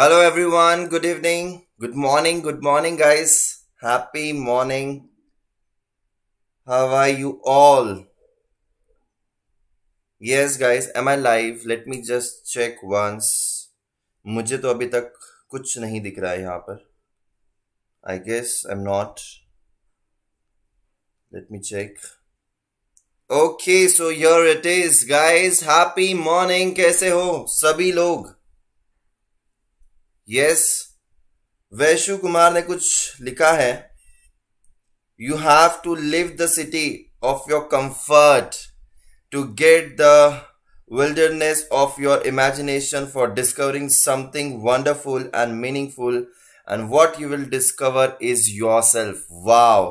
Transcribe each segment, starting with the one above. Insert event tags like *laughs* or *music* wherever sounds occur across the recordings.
Hello everyone, good evening, good morning, good morning guys. Happy morning. How are you all? Yes guys, am I live? Let me just check once. मुझे तो अभी तक कुछ नहीं दिख रहा है यहाँ पर I guess I am not let me check okay so your it is guys happy morning कैसे हो सभी लोग यस वैशु कुमार ने कुछ लिखा है you have to leave the city of your comfort to get the wilderness of your imagination for discovering something wonderful and meaningful and what you will discover is your self wow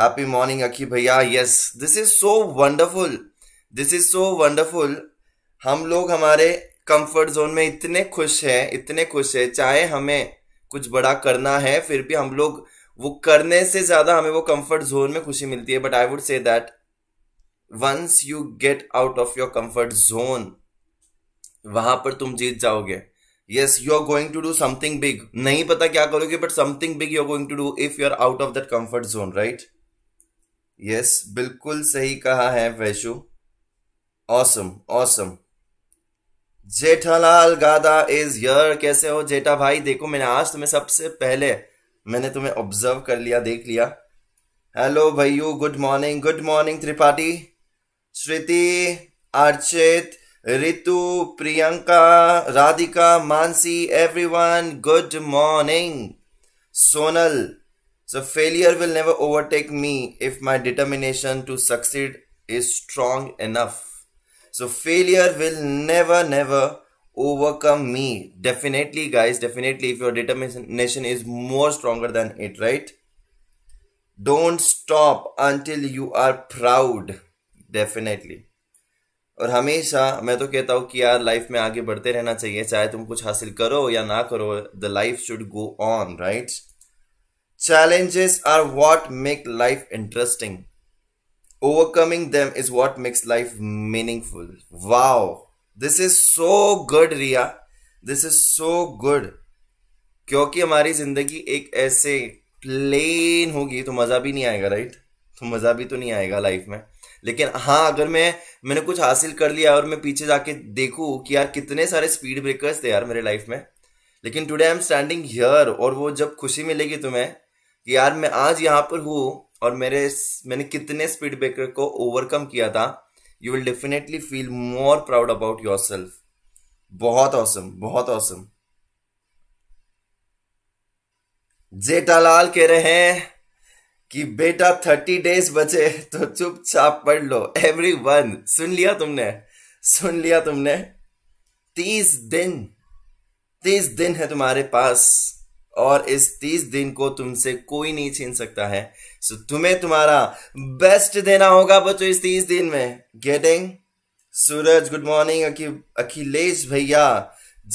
happy morning Akhi भैया yes this is so wonderful this is so wonderful हम लोग हमारे comfort zone में इतने खुश हैं इतने खुश है चाहे हमें कुछ बड़ा करना है फिर भी हम लोग वो करने से ज्यादा हमें वो कंफर्ट जोन में खुशी मिलती है but I would say that once you get out of your comfort zone वहां पर तुम जीत जाओगे yes you are going to do something big नहीं पता क्या करोगे but something big you are going to do if you are out of that comfort zone right yes बिल्कुल सही कहा है वैशु ऑसम ऑसम जेठालाल गादा इज यर कैसे हो जेठा भाई देखो मैंने आज तुम्हें सबसे पहले मैंने तुम्हें ऑब्जर्व कर लिया देख लिया हेलो भैयू good morning good morning Tripathi Shruti Archit Ritu Priyanka Radhika Mansi everyone good morning Sonal so failure will never overtake me if my determination to succeed is strong enough so failure will never never overcome me definitely guys definitely if your determination is more stronger than it right don't stop until you are proud definitely और हमेशा मैं तो कहता हूँ कि यार life में आगे बढ़ते रहना चाहिए चाहे तुम कुछ हासिल करो या ना करो the life should go on right challenges are what make life interesting Overcoming them is what makes life meaningful. Wow. This is so good, riya this is so good क्योंकि हमारी जिंदगी एक ऐसे प्लेन होगी तो मज़ा भी नहीं आएगा राइट तो मज़ा भी तो नहीं आएगा लाइफ में लेकिन हाँ अगर मैं मैंने कुछ हासिल कर लिया और मैं पीछे जाके देखू कि यार कितने सारे स्पीड ब्रेकर्स थे यार मेरे लाइफ में लेकिन today I am standing here और वो जब खुशी मिलेगी तुम्हें कि यार मैं आज यहाँ पर हूँ और मेरे मैंने कितने स्पीड ब्रेकर को ओवरकम किया था you will definitely feel more proud about your self बहुत औसम बहुत औसम जेठालाल कह रहे हैं कि बेटा थर्टी डेज बचे तो चुपचाप पढ़ लो एवरी वन सुन लिया तुमने सुन लिया तुमने तीस दिन तीस दिन है तुम्हारे पास और इस तीस दिन को तुमसे कोई नहीं छीन सकता है सो so, तुम्हें तुम्हारा बेस्ट देना होगा बच्चों इस तीस दिन में getting Suraj good morning Akhilesh भैया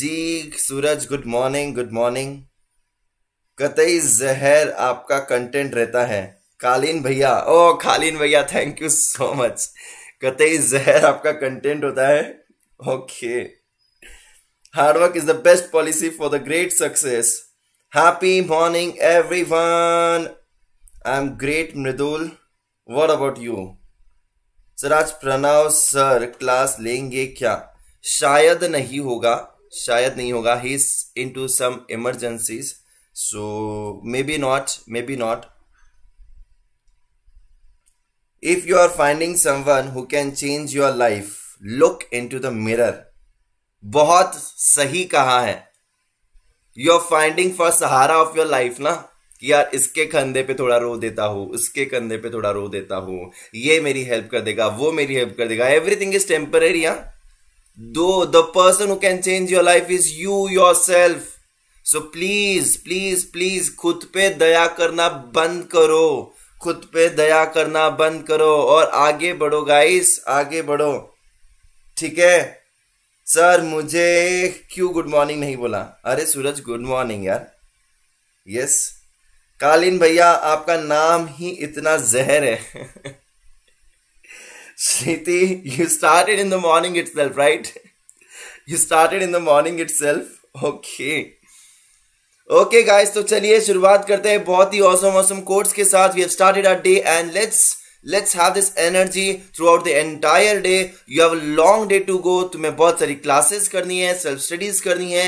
ji Suraj good morning good morning कतई जहर आपका कंटेंट रहता है कालीन भैया ओ कालीन भैया थैंक यू सो मच कतई जहर आपका कंटेंट होता है okay hard work is the best policy for the great success happy morning everyone great Mridul Mridul. About you sir आज प्रणव सर क्लास लेंगे क्या शायद नहीं होगा शायद नहीं होगा he is into some emergencies so maybe not maybe not if you are finding someone who can change your life look into the mirror बहुत सही कहा है यू आर फाइंडिंग फॉर सहारा of your life ना कि यार इसके कंधे पे थोड़ा रो देता हूँ उसके कंधे पे थोड़ा रो देता हूँ ये मेरी हेल्प कर देगा वो मेरी हेल्प कर देगा everything is temporary though the person who can change your life is you your self so please please please खुद पे दया करना बंद करो खुद पे दया करना बंद करो और आगे बढ़ो गाइस आगे बढ़ो ठीक है सर मुझे क्यों गुड मॉर्निंग नहीं बोला अरे सूरज गुड मॉर्निंग यार यस yes. कालीन भैया आपका नाम ही इतना जहर है Smriti you started in the morning it self right you started in the morning it self okay okay guys तो चलिए शुरुआत करते हैं बहुत ही औसम औसम कोर्ट्स के साथ we have started our day and let's let's have this energy throughout the entire day you have long day to go तुम्हें बहुत सारी क्लासेस करनी है सेल्फ स्टडीज करनी है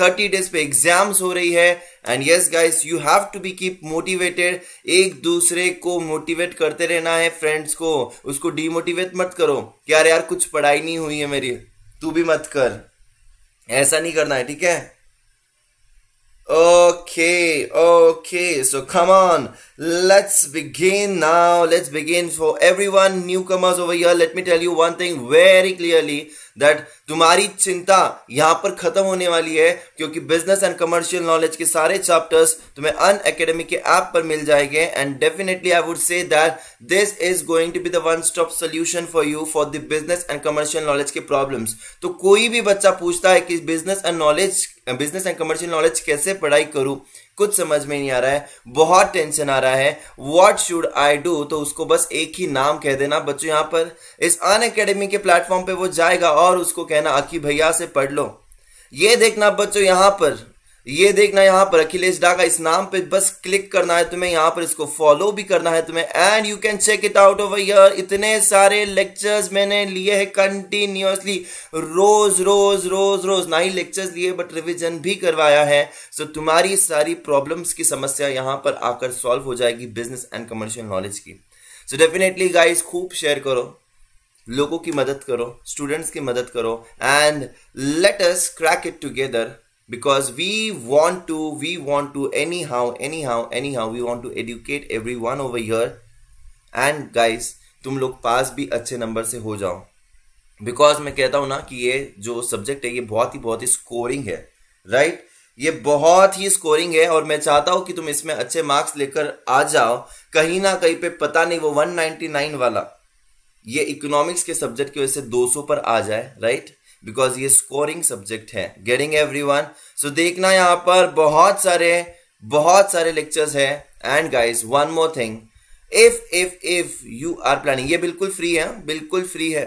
थर्टी डेज पे एग्जाम्स हो रही है and yes guys you have to be keep motivated एक दूसरे को मोटिवेट करते रहना है फ्रेंड्स को उसको डीमोटिवेट मत करो यार यार कुछ पढ़ाई नहीं हुई है मेरी तू भी मत कर ऐसा नहीं करना है ठीक है okay okay, so come let's let's begin let's Let's begin everyone newcomers here. Let me tell you one thing very clearly that तुम्हारी चिंता यहां पर खत्म होने वाली है क्योंकि बिजनेस एंड कमर्शियल नॉलेज के सारे चैप्टर्स तुम्हें अन अकेडमी के ऐप पर मिल जाएंगे and definitely I would say that this is going to be the one stop solution for you for the business and commercial knowledge के प्रॉब्लम्स तो कोई भी बच्चा पूछता है कि business and knowledge business and commercial knowledge कैसे पढ़ाई करूं कुछ समझ में नहीं आ रहा है बहुत टेंशन आ रहा है वॉट शुड आई डू तो उसको बस एक ही नाम कह देना बच्चों यहां पर इस अन अकेडमी के प्लेटफॉर्म पे वो जाएगा और उसको कहना अकी भैया से पढ़ लो ये देखना बच्चों यहां पर ये देखना यहाँ पर अखिलेश डा का इस नाम पे बस क्लिक करना है तुम्हें यहाँ पर इसको फॉलो भी करना है तुम्हें and you can check it out of our इतने सारे लेक्चर्स मैंने लिए हैं कंटिन्यूसली रोज रोज रोज रोज ना ही लेक्चर्स लिए बट रिविजन भी करवाया है सो so, तुम्हारी सारी प्रॉब्लम्स की समस्या यहाँ पर आकर सॉल्व हो जाएगी बिजनेस एंड कमर्शियल नॉलेज की सो डेफिनेटली गाइज खूब शेयर करो लोगों की मदद करो स्टूडेंट्स की मदद करो and let's crack it together because we want to we want to anyhow anyhow anyhow we want to educate everyone over here and guys तुम लोग पास भी अच्छे नंबर से हो जाओ बिकॉज मैं कहता हूं ना कि ये जो सब्जेक्ट है ये बहुत ही बहुत ही स्कोरिंग है राइट right? ये बहुत ही स्कोरिंग है और मैं चाहता हूं कि तुम इसमें अच्छे मार्क्स लेकर आ जाओ कहीं ना कहीं पे पता नहीं वो 199 वाला ये इकोनॉमिक्स के सब्जेक्ट की वजह से 200 पर आ जाए राइट right? बिकॉज ये स्कोरिंग सब्जेक्ट है गेटिंग एवरी वन सो देखना यहाँ पर बहुत सारे बहुत सारे लेक्चर्स है and guys one more thing if if if you are planning ये बिल्कुल फ्री है बिल्कुल फ्री है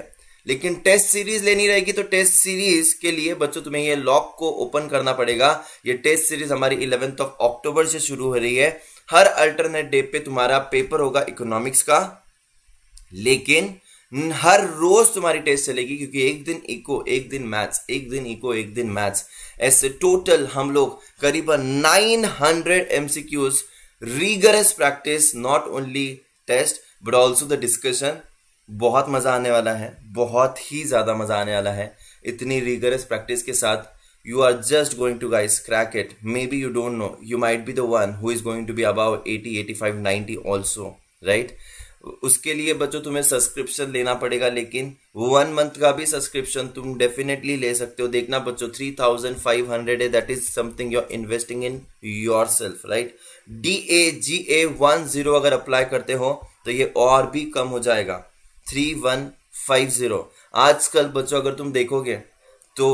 लेकिन टेस्ट सीरीज लेनी रहेगी तो टेस्ट सीरीज के लिए बच्चों तुम्हें ये लॉक को ओपन करना पड़ेगा ये टेस्ट सीरीज हमारी इलेवेंथ ऑफ अक्टूबर से शुरू हो रही है हर अल्टरनेट डे पे तुम्हारा पेपर होगा इकोनॉमिक्स का लेकिन हर रोज तुम्हारी टेस्ट चलेगी क्योंकि एक दिन इको एक दिन मैथ्स एक दिन इको एक दिन मैथ्स ऐसे टोटल हम लोग करीबन 900 hundred MCQs rigorous practice not only test but also the discussion बहुत मजा आने वाला है बहुत ही ज्यादा मजा आने वाला है इतनी रिगरस प्रैक्टिस के साथ you are just going to guys crack it may maybe you don't know you might be the one who is going to be about eighty eighty five ninety also right उसके लिए बच्चों तुम्हें subscription लेना पड़ेगा लेकिन one month का भी subscription तुम डेफिनेटली ले सकते हो देखना बच्चों थ्री थाउजेंड फाइव हंड्रेड है that is something your investing in yourself right D A G A one zero अगर अप्लाई करते हो तो ये और भी कम हो जाएगा थ्री वन फाइव जीरो आजकल बच्चों अगर तुम देखोगे तो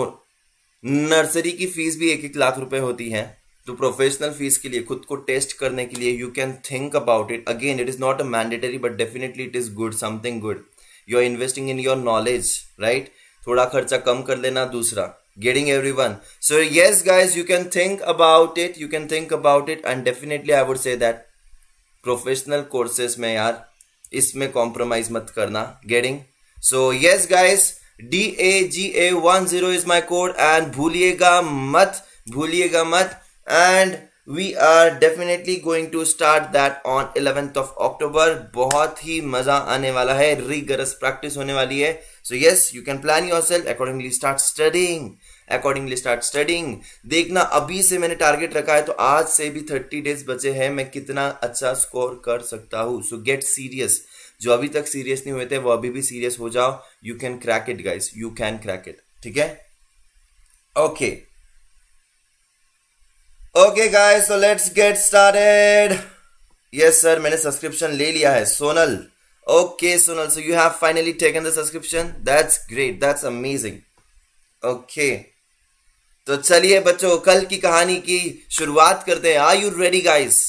नर्सरी की फीस भी एक एक लाख रुपए होती है तो प्रोफेशनल फीस के लिए खुद को टेस्ट करने के लिए you can think about it again it is not a mandatory but definitely it is good something good you are investing in your knowledge right थोड़ा खर्चा कम कर लेना दूसरा everyone so yes guys you can think about it you can think about it and definitely I would say that professional courses में यार इसमें compromise मत करना getting so yes guys D A G A one zero is my code and भूलिएगा मत भूलिएगा मत and we are definitely going to start that on eleventh of October बहुत ही मजा आने वाला है रिगरस प्रैक्टिस होने वाली है so yes you can plan yourself accordingly start studying accordingly start studying देखना अभी से मैंने टारगेट रखा है तो आज से भी थर्टी डेज बचे हैं मैं कितना अच्छा स्कोर कर सकता हूँ सो गेट सीरियस जो अभी तक सीरियस नहीं हुए थे वो अभी भी सीरियस हो जाओ you can crack it guys you can crack it ठीक है okay okay. Okay guys so let's get started yes sir मैंने सब्सक्रिप्शन ले लिया है Sonal okay Sonal so you have finally taken the subscription that's great that's amazing okay तो चलिए बच्चों कल की कहानी की शुरुआत करते हैं आर यू रेडी गाइस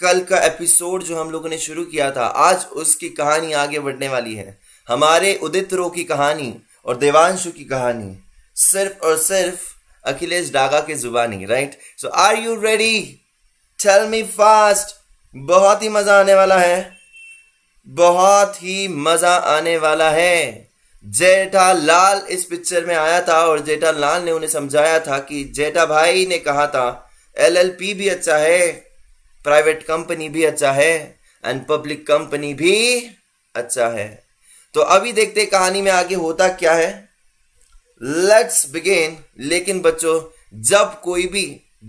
कल का एपिसोड जो हम लोगों ने शुरू किया था आज उसकी कहानी आगे बढ़ने वाली है हमारे उदित रो की कहानी और देवांशु की कहानी सिर्फ और सिर्फ अखिलेश डागा की जुबानी right so are you ready tell me fast बहुत ही मजा आने वाला है बहुत ही मजा आने वाला है जेठा लाल इस पिक्चर में आया था और जेठा लाल ने उन्हें समझाया था कि जेठा भाई ने कहा था एलएलपी भी अच्छा है प्राइवेट कंपनी भी अच्छा है एंड पब्लिक कंपनी भी अच्छा है तो अभी देखते कहानी में आगे होता क्या है लेट्स बिगेन लेकिन बच्चों जब कोई भी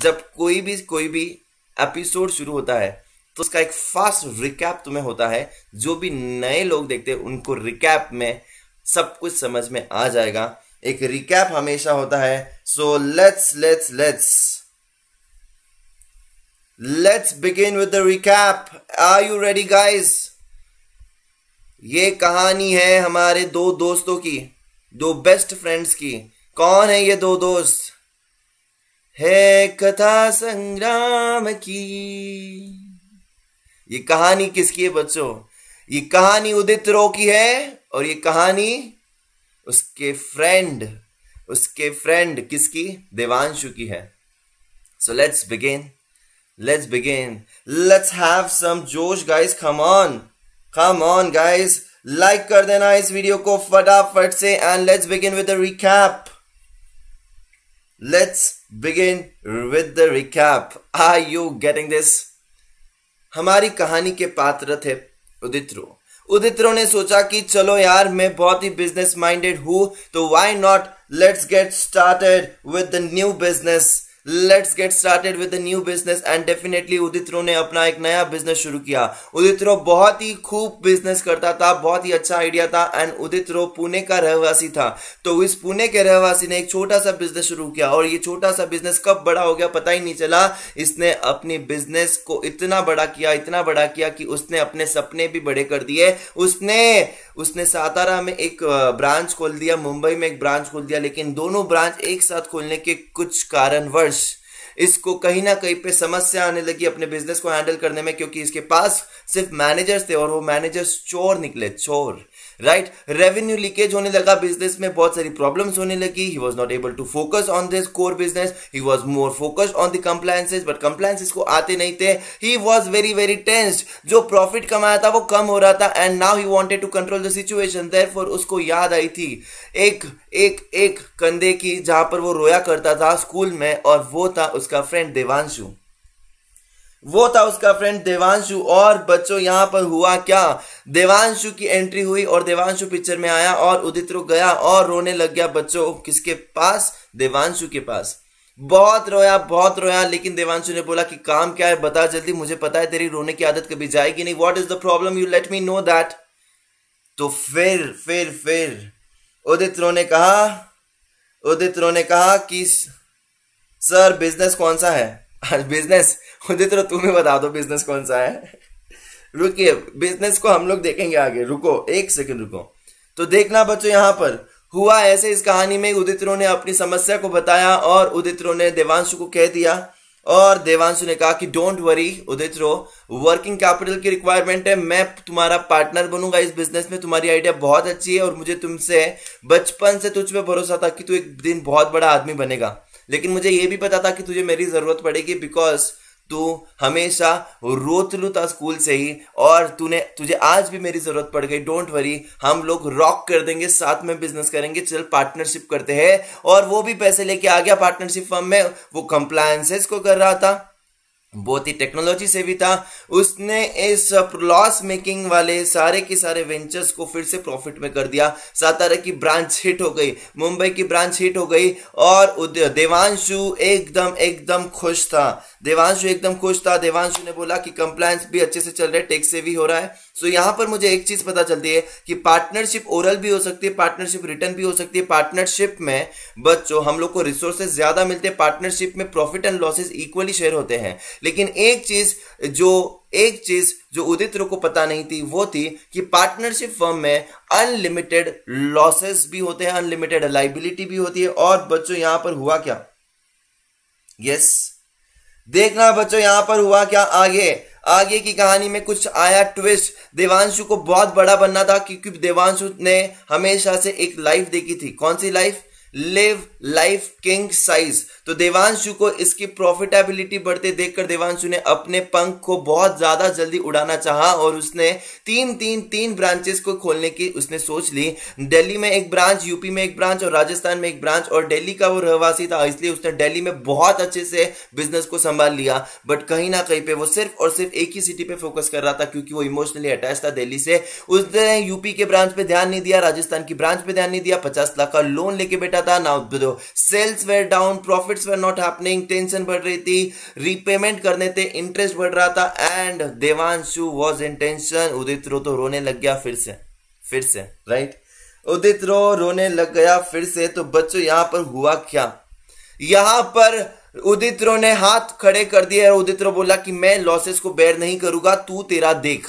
जब कोई भी कोई भी एपिसोड शुरू होता है तो उसका एक फास्ट रिकैप तुम्हें होता है जो भी नए लोग देखते हैं उनको रिकैप में सब कुछ समझ में आ जाएगा एक रिकैप हमेशा होता है so let's let's let's let's begin with the recap are you ready guys ये कहानी है हमारे दो दोस्तों की दो बेस्ट फ्रेंड्स की कौन है ये दो दोस्त है कथा संग्राम की ये कहानी किसकी है बच्चों ये कहानी उदित रो की है और ये कहानी उसके फ्रेंड उसके फ्रेंड किसकी देवांशु की है so let's begin let's begin let's have some जोश guys come on come on guys like कर देना इस वीडियो को फटाफट से and let's begin with the recap let's begin with the recap are you getting this हमारी कहानी के पात्र थे उदित रो ने सोचा कि चलो यार मैं बहुत ही बिजनेस माइंडेड हूं तो why not let's get started with the new business let's get started with new business and definitely Uditro ने अपना एक नया बिजनेस शुरू किया उदित रो बहुत ही खूब बिजनेस करता था बहुत ही अच्छा आइडिया था एंड उदित रो पुणे का रहवासी था तो इस पुणे के रहवासी ने एक छोटा सा बिजनेस शुरू किया और ये छोटा सा बिजनेस कब बड़ा हो गया पता ही नहीं चला इसने अपनी बिजनेस को इतना बड़ा किया इतना बड़ा किया कि उसने अपने सपने भी बड़े कर दिए उसने उसने सातारा में एक ब्रांच खोल दिया मुंबई में एक ब्रांच खोल दिया लेकिन दोनों ब्रांच एक साथ खोलने के कुछ कारणवश इसको कहीं ना कहीं पे समस्या आने लगी अपने बिजनेस को हैंडल करने में क्योंकि इसके पास सिर्फ मैनेजर्स थे और वो मैनेजर्स चोर निकले चोर राइट रेवेन्यू लीकेज होने लगा बिजनेस में बहुत सारी प्रॉब्लम्स होने लगी he was not able to focus on this core business he was more focused on the compliances but compliances को आते नहीं थे he was very very tense जो प्रॉफिट कमाया था वो कम हो रहा था and now he wanted to control the situation therefore उसको याद आई थी एक एक एक कंधे की जहां पर वो रोया करता था स्कूल में और वो था उसका फ्रेंड देवांशु वो था उसका फ्रेंड देवांशु और बच्चों यहाँ पर हुआ क्या देवांशु की एंट्री हुई और देवांशु पिक्चर में आया और उदित रुक गया और रोने लग गया बच्चों किसके पास देवांशु के पास बहुत रोया बहुत रोया लेकिन देवांशु ने बोला कि काम क्या है बता जल्दी मुझे पता है तेरी रोने की आदत कभी जाएगी नहीं what is the problem you let me know that तो फिर फिर फिर उदित रो ने कहा उदित रो ने कहा कि सर बिजनेस कौन सा है आज बिजनेस उदित तुम्हें बता दो बिजनेस कौन सा है रुकिए बिजनेस को हम लोग देखेंगे आगे रुको एक सेकंड रुको तो देखना बच्चों यहाँ पर हुआ ऐसे इस कहानी में उदित्रो ने अपनी समस्या को बताया और उदित्रो ने देवांशु को कह दिया और देवांशु ने कहा कि don't worry Uditro working capital की रिक्वायरमेंट है मैं तुम्हारा पार्टनर बनूंगा इस बिजनेस में तुम्हारी आइडिया बहुत अच्छी है और मुझे तुमसे बचपन से तुझ पर भरोसा था कि तू एक दिन बहुत बड़ा आदमी बनेगा लेकिन मुझे ये भी पता था कि तुझे मेरी ज़रूरत पड़ेगी बिकॉज तू हमेशा रोतलू था स्कूल से ही और तूने तुझे आज भी मेरी ज़रूरत पड़ गई डोंट वरी हम लोग रॉक कर देंगे साथ में बिजनेस करेंगे चल पार्टनरशिप करते हैं और वो भी पैसे लेके आ गया पार्टनरशिप फर्म में वो कंप्लायंसेस को कर रहा था बहुत ही टेक्नोलॉजी से भी था उसने इस लॉस मेकिंग वाले सारे के सारे वेंचर्स को फिर से प्रॉफिट में कर दिया सातारा की ब्रांच हिट हो गई मुंबई की ब्रांच हिट हो गई और देवांशु एकदम एकदम खुश था देवांशु एकदम खुश था देवांशु ने बोला कि कंप्लायंस भी अच्छे से चल रहा है से भी हो रहा है सो so, यहाँ पर मुझे एक चीज पता चलती है कि पार्टनरशिप ओरल भी हो सकती है पार्टनरशिप रिटर्न भी हो सकती है पार्टनरशिप में बच्चों हम लोग को रिसोर्सेज ज्यादा मिलते हैं पार्टनरशिप में profit and losses equally share होते हैं लेकिन एक चीज जो एक चीज जो उदित को पता नहीं थी वो थी कि पार्टनरशिप फर्म में अनलिमिटेड लॉसेस भी होते हैं अनलिमिटेड लाइबिलिटी भी होती है और बच्चों यहां पर हुआ क्या यस yes. देखना बच्चों यहां पर हुआ क्या आगे आगे की कहानी में कुछ आया ट्विस्ट देवांशु को बहुत बड़ा बनना था क्योंकि देवांशु ने हमेशा से एक लाइफ देखी थी कौन सी life live life king size तो देवांशु को इसकी प्रॉफिटेबिलिटी बढ़ते देखकर देवांशु ने अपने पंख को बहुत ज्यादा जल्दी उड़ाना चाहा और उसने तीन तीन तीन ब्रांचेस को खोलने की उसने सोच ली दिल्ली में एक ब्रांच यूपी में एक ब्रांच और राजस्थान में एक ब्रांच और दिल्ली का वो रहवासी था इसलिए उसने दिल्ली में बहुत अच्छे से बिजनेस को संभाल लिया बट कहीं ना कहीं पर वो सिर्फ और सिर्फ एक ही सिटी पे फोकस कर रहा था क्योंकि वो इमोशनली अटैच था दिल्ली से उसने यूपी के ब्रांच पे ध्यान नहीं दिया राजस्थान की ब्रांच पर ध्यान नहीं दिया पचास लाख का लोन लेके बैठा था ना sales were down profit profits were not happening tension बढ़ रही थी रीपेमेंट करने थे इंटरेस्ट बढ़ रहा था and Devanshu was in tension Uditro तो रोने लग गया फिर से फिर से राइट उदित रो रोने लग गया फिर से तो बच्चों यहां पर हुआ क्या यहां पर उदित रो ने हाथ खड़े कर दिए और उदित रो बोला कि मैं लॉसेस को बेर नहीं करूंगा तू तेरा देख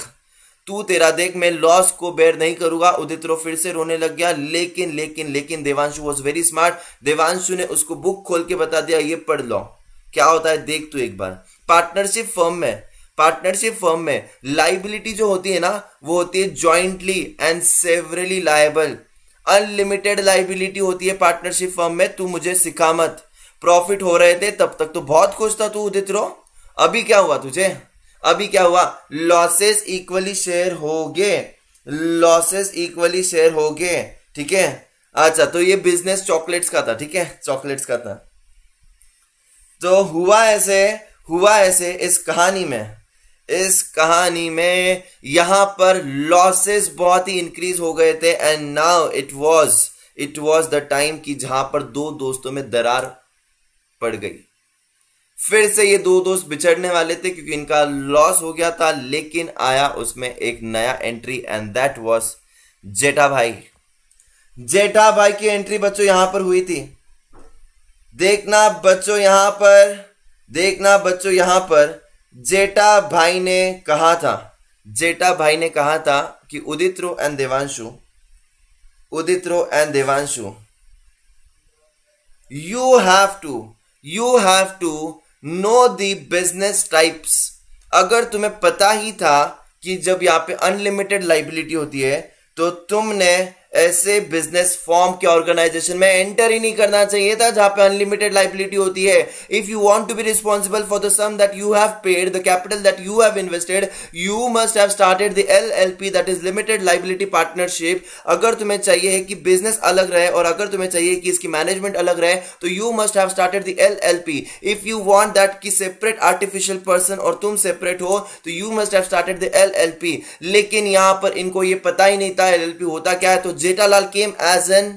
तू तेरा देख मैं लॉस को बेर नहीं करूंगा उदित्रो फिर से रोने लग गया लेकिन लेकिन लेकिन Devanshu was very smart Devanshu ने उसको बुक खोल के बता दिया ये पढ़ लो क्या होता है देख तू एक बार पार्टनरशिप फर्म में पार्टनरशिप फर्म में लाइबिलिटी जो होती है ना वो होती है jointly and severally liable unlimited liability होती है पार्टनरशिप फर्म में तू मुझे सिखा मत प्रॉफिट हो रहे थे तब तक तो बहुत खुश था तू उदित्रो अभी क्या हुआ तुझे अभी क्या हुआ लॉसेस इक्वली शेयर हो गए लॉसेस इक्वली शेयर हो गए ठीक है अच्छा तो ये बिजनेस चॉकलेट्स का था ठीक है चॉकलेट्स का था तो हुआ ऐसे हुआ ऐसे इस कहानी में इस कहानी में यहां पर लॉसेस बहुत ही इंक्रीज हो गए थे and now it was it was the time कि जहां पर दो दोस्तों में दरार पड़ गई फिर से ये दो दोस्त बिछड़ने वाले थे क्योंकि इनका लॉस हो गया था लेकिन आया उसमें एक नया entry and that was Jetha bhai Jetha भाई की एंट्री बच्चों यहां पर हुई थी देखना बच्चों यहां पर देखना बच्चों यहां पर जेठा भाई ने कहा था जेठा भाई ने कहा था कि Uditro and Devanshu Uditro and Devanshu you have to you have to know the business types अगर तुम्हें पता ही था कि जब यहाँ पे अनलिमिटेड लाइबिलिटी होती है तो तुमने ऐसे बिजनेस फॉर्म के ऑर्गेनाइजेशन में एंटर ही नहीं करना चाहिए था जहां पे अनलिमिटेड लाइबिलिटी होती है if you want to be responsible for the sum that you have paid the capital that you have invested you must have started the LLP that is limited liability partnership अगर तुम्हें चाहिए है कि business अलग रहे और अगर तुम्हें चाहिए कि इसकी मैनेजमेंट अलग रहे तो you must have started the LLP if you want that कि सेपरेट आर्टिफिशियल पर्सन और तुम सेपरेट हो तो you must have started the LLP लेकिन यहां पर इनको ये पता ही नहीं था एलएलपी होता क्या है तो Jethalal came as an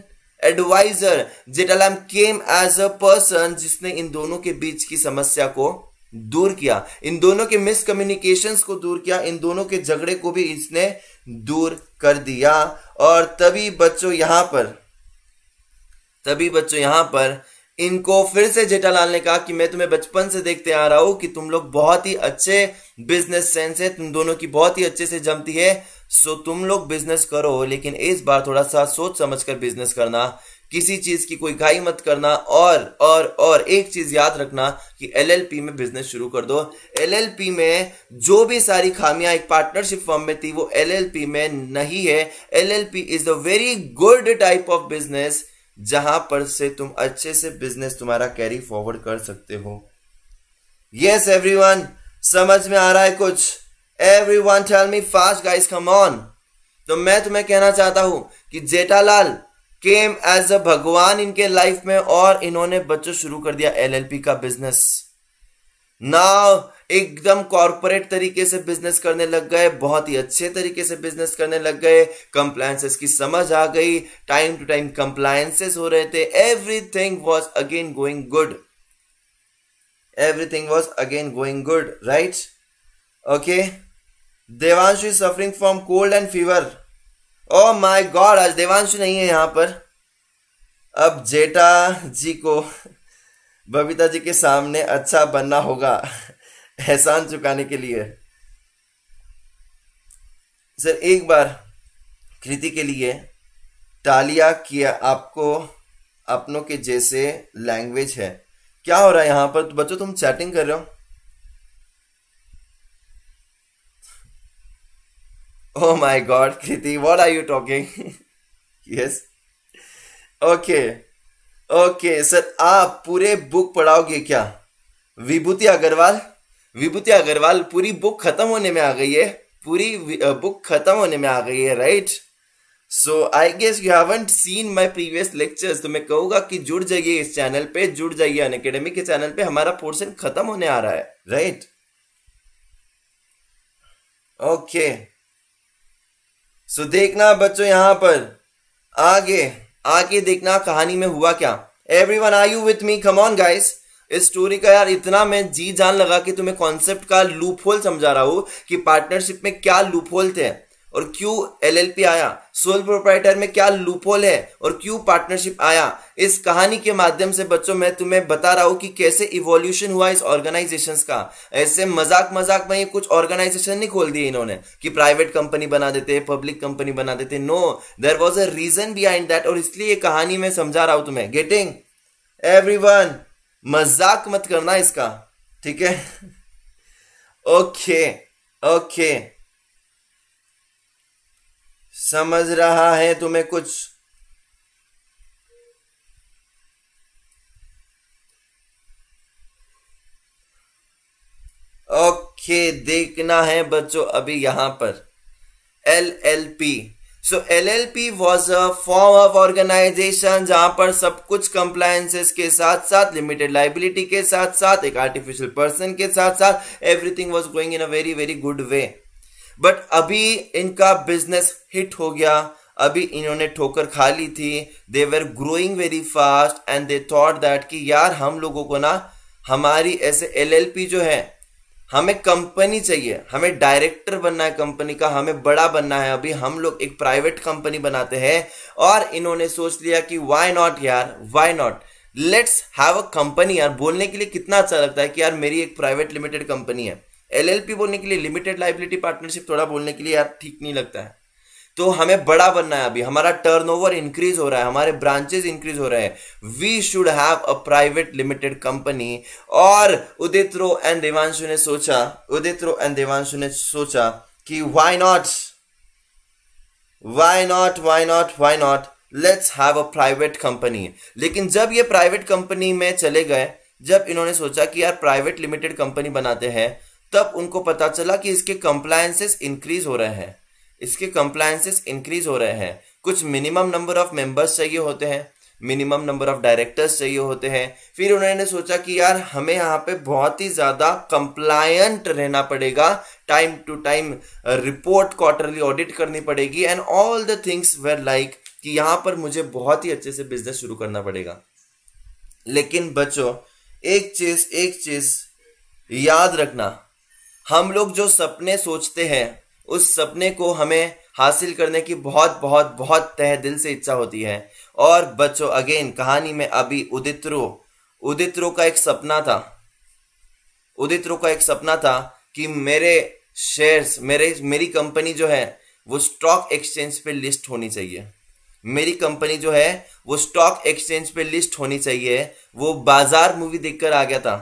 adviser Jethalal came as a person जिसने इन दोनों के बीच की समस्या को दूर किया इन दोनों के मिसकम्युनिकेशंस को दूर किया इन दोनों के झगड़े को भी इसने दूर कर दिया और तभी बच्चों यहां पर तभी बच्चों यहां पर इनको फिर से जेठालाल ने कहा कि मैं तुम्हें बचपन से देखते आ रहा हूं कि तुम लोग बहुत ही अच्छे बिजनेस सेंस है तुम दोनों की बहुत ही अच्छे से जमती है सो तुम लोग बिजनेस करो लेकिन इस बार थोड़ा सा सोच समझ कर बिजनेस करना किसी चीज की कोई घाई मत करना और और और एक चीज याद रखना कि एलएलपी में बिजनेस शुरू कर दो एलएलपी में जो भी सारी खामियां एक पार्टनरशिप फॉर्म में थी वो एलएलपी में नहीं है LLP is the very good type of business जहां पर से तुम अच्छे से बिजनेस तुम्हारा कैरी फॉरवर्ड कर सकते हो यस yes, एवरीवन समझ में आ रहा है कुछ everyone tell me fast guys come on तो मैं तुम्हें कहना चाहता हूं कि जेठालाल केम एज अ भगवान इनके लाइफ में और इन्होंने बच्चों शुरू कर दिया एलएलपी का बिजनेस ना एकदम कॉरपोरेट तरीके से बिजनेस करने लग गए बहुत ही अच्छे तरीके से बिजनेस करने लग गए कंप्लायंसेस की समझ आ गई टाइम टू टाइम कंप्लायंसेस हो रहे थे everything was again going good everything was again going good right okay Devanshu is suffering from cold and fever oh my God आज देवांशु नहीं है यहां पर अब जेठा जी को बबीता जी के सामने अच्छा बनना होगा एहसान चुकाने के लिए सर एक बार कृति के लिए तालिया किया आपको अपनों के जैसे लैंग्वेज है क्या हो रहा है यहां पर तो बच्चों तुम चैटिंग कर रहे हो Oh my god, Kriti, what are you talking? *laughs* yes. Okay okay sir आप पूरे बुक पढ़ाओगे क्या विभूति अग्रवाल विभूति अग्रवाल पूरी बुक खत्म होने में आ गई है पूरी बुक खत्म होने में आ गई है right so I guess you haven't seen my previous lectures तो मैं कहूंगा कि जुड़ जाइए इस चैनल पे जुड़ जाइए अन अकेडमी के चैनल पे हमारा पोर्शन खत्म होने आ रहा है right right? Okay okay. So देखना बच्चों यहां पर आगे आगे देखना कहानी में हुआ क्या every one are you with me come on guys इस स्टोरी का यार इतना मैं जी जान लगा कि तुम्हें कॉन्सेप्ट का लूप होल समझा रहा हूं कि पार्टनरशिप में क्या लूप होल थे और क्यों एलएलपी आया सोल प्रोप्राइटर में क्या लूपोल है और क्यों पार्टनरशिप आया इस कहानी के माध्यम से बच्चों मैं तुम्हें बता रहा हूं कि कैसे इवोल्यूशन हुआ इस ऑर्गेनाइजेशंस का ऐसे मजाक मजाक में ये कुछ ऑर्गेनाइजेशन नहीं खोल दिए इन्होंने कि प्राइवेट कंपनी बना देते पब्लिक कंपनी बना देते no there was a reason behind that और इसलिए ये कहानी मैं समझा रहा हूं तुम्हें गेटिंग एवरी मजाक मत करना इसका ठीक है ओके *laughs* ओके समझ रहा है तुम्हें कुछ ओके देखना है बच्चों अभी यहां पर L L P so L L P was a form of organisation जहां पर सब कुछ कंप्लायसेस के साथ साथ लिमिटेड लाइबिलिटी के साथ साथ एक आर्टिफिशियल पर्सन के साथ साथ everything was going in a very very good way but अभी इनका बिजनेस हिट हो गया अभी इन्होंने ठोकर खा ली थी they were growing very fast and they thought that कि यार हम लोगों को ना हमारी ऐसे एलएलपी जो है हमें कंपनी चाहिए हमें डायरेक्टर बनना है कंपनी का हमें बड़ा बनना है अभी हम लोग एक प्राइवेट कंपनी बनाते हैं और इन्होंने सोच लिया कि वाई नॉट यार why not let's have a company यार बोलने के लिए कितना अच्छा लगता है कि यार मेरी एक प्राइवेट लिमिटेड कंपनी है एलएलपी बोलने के लिए लिमिटेड लाइबिलिटी पार्टनरशिप थोड़ा बोलने के लिए यार ठीक नहीं लगता है तो हमें बड़ा बनना है अभी हमारा टर्नओवर इंक्रीज हो रहा है हमारे ब्रांचेस इंक्रीज हो रहे हैं we should have a private limited company और उदित रो एंड देवांशु ने सोचा उदित रो एंड देवांशु ने सोचा कि why not why not why not why not let's have a private company लेकिन जब ये प्राइवेट कंपनी में चले गए जब इन्होंने सोचा कि यार प्राइवेट लिमिटेड कंपनी बनाते हैं तब उनको पता चला कि इसके कंप्लायंसेस इंक्रीज हो रहे हैं इसके कंप्लायंसेस इंक्रीज हो रहे हैं कुछ मिनिमम नंबर ऑफ मेंबर्स चाहिए होते हैं मिनिमम नंबर ऑफ डायरेक्टर्स चाहिए होते हैं फिर उन्होंने सोचा कि यार हमें यहाँ पे बहुत ही ज़्यादा कंप्लायंट रहना पड़ेगा time to time report quarterly audit करनी पड़ेगी and all the things were like कि यहां पर मुझे बहुत ही अच्छे से बिजनेस शुरू करना पड़ेगा लेकिन बच्चों एक चीज एक चीज याद रखना हम लोग जो सपने सोचते हैं उस सपने को हमें हासिल करने की बहुत बहुत बहुत तह दिल से इच्छा होती है और बच्चों अगेन कहानी में अभी उदित्रो उदित्रो का एक सपना था उदित्रो का एक सपना था कि मेरे शेयर्स मेरे मेरी कंपनी जो है वो स्टॉक एक्सचेंज पे लिस्ट होनी चाहिए मेरी कंपनी जो है वो स्टॉक एक्सचेंज पे लिस्ट होनी चाहिए वो बाजार मूवी देखकर आ गया था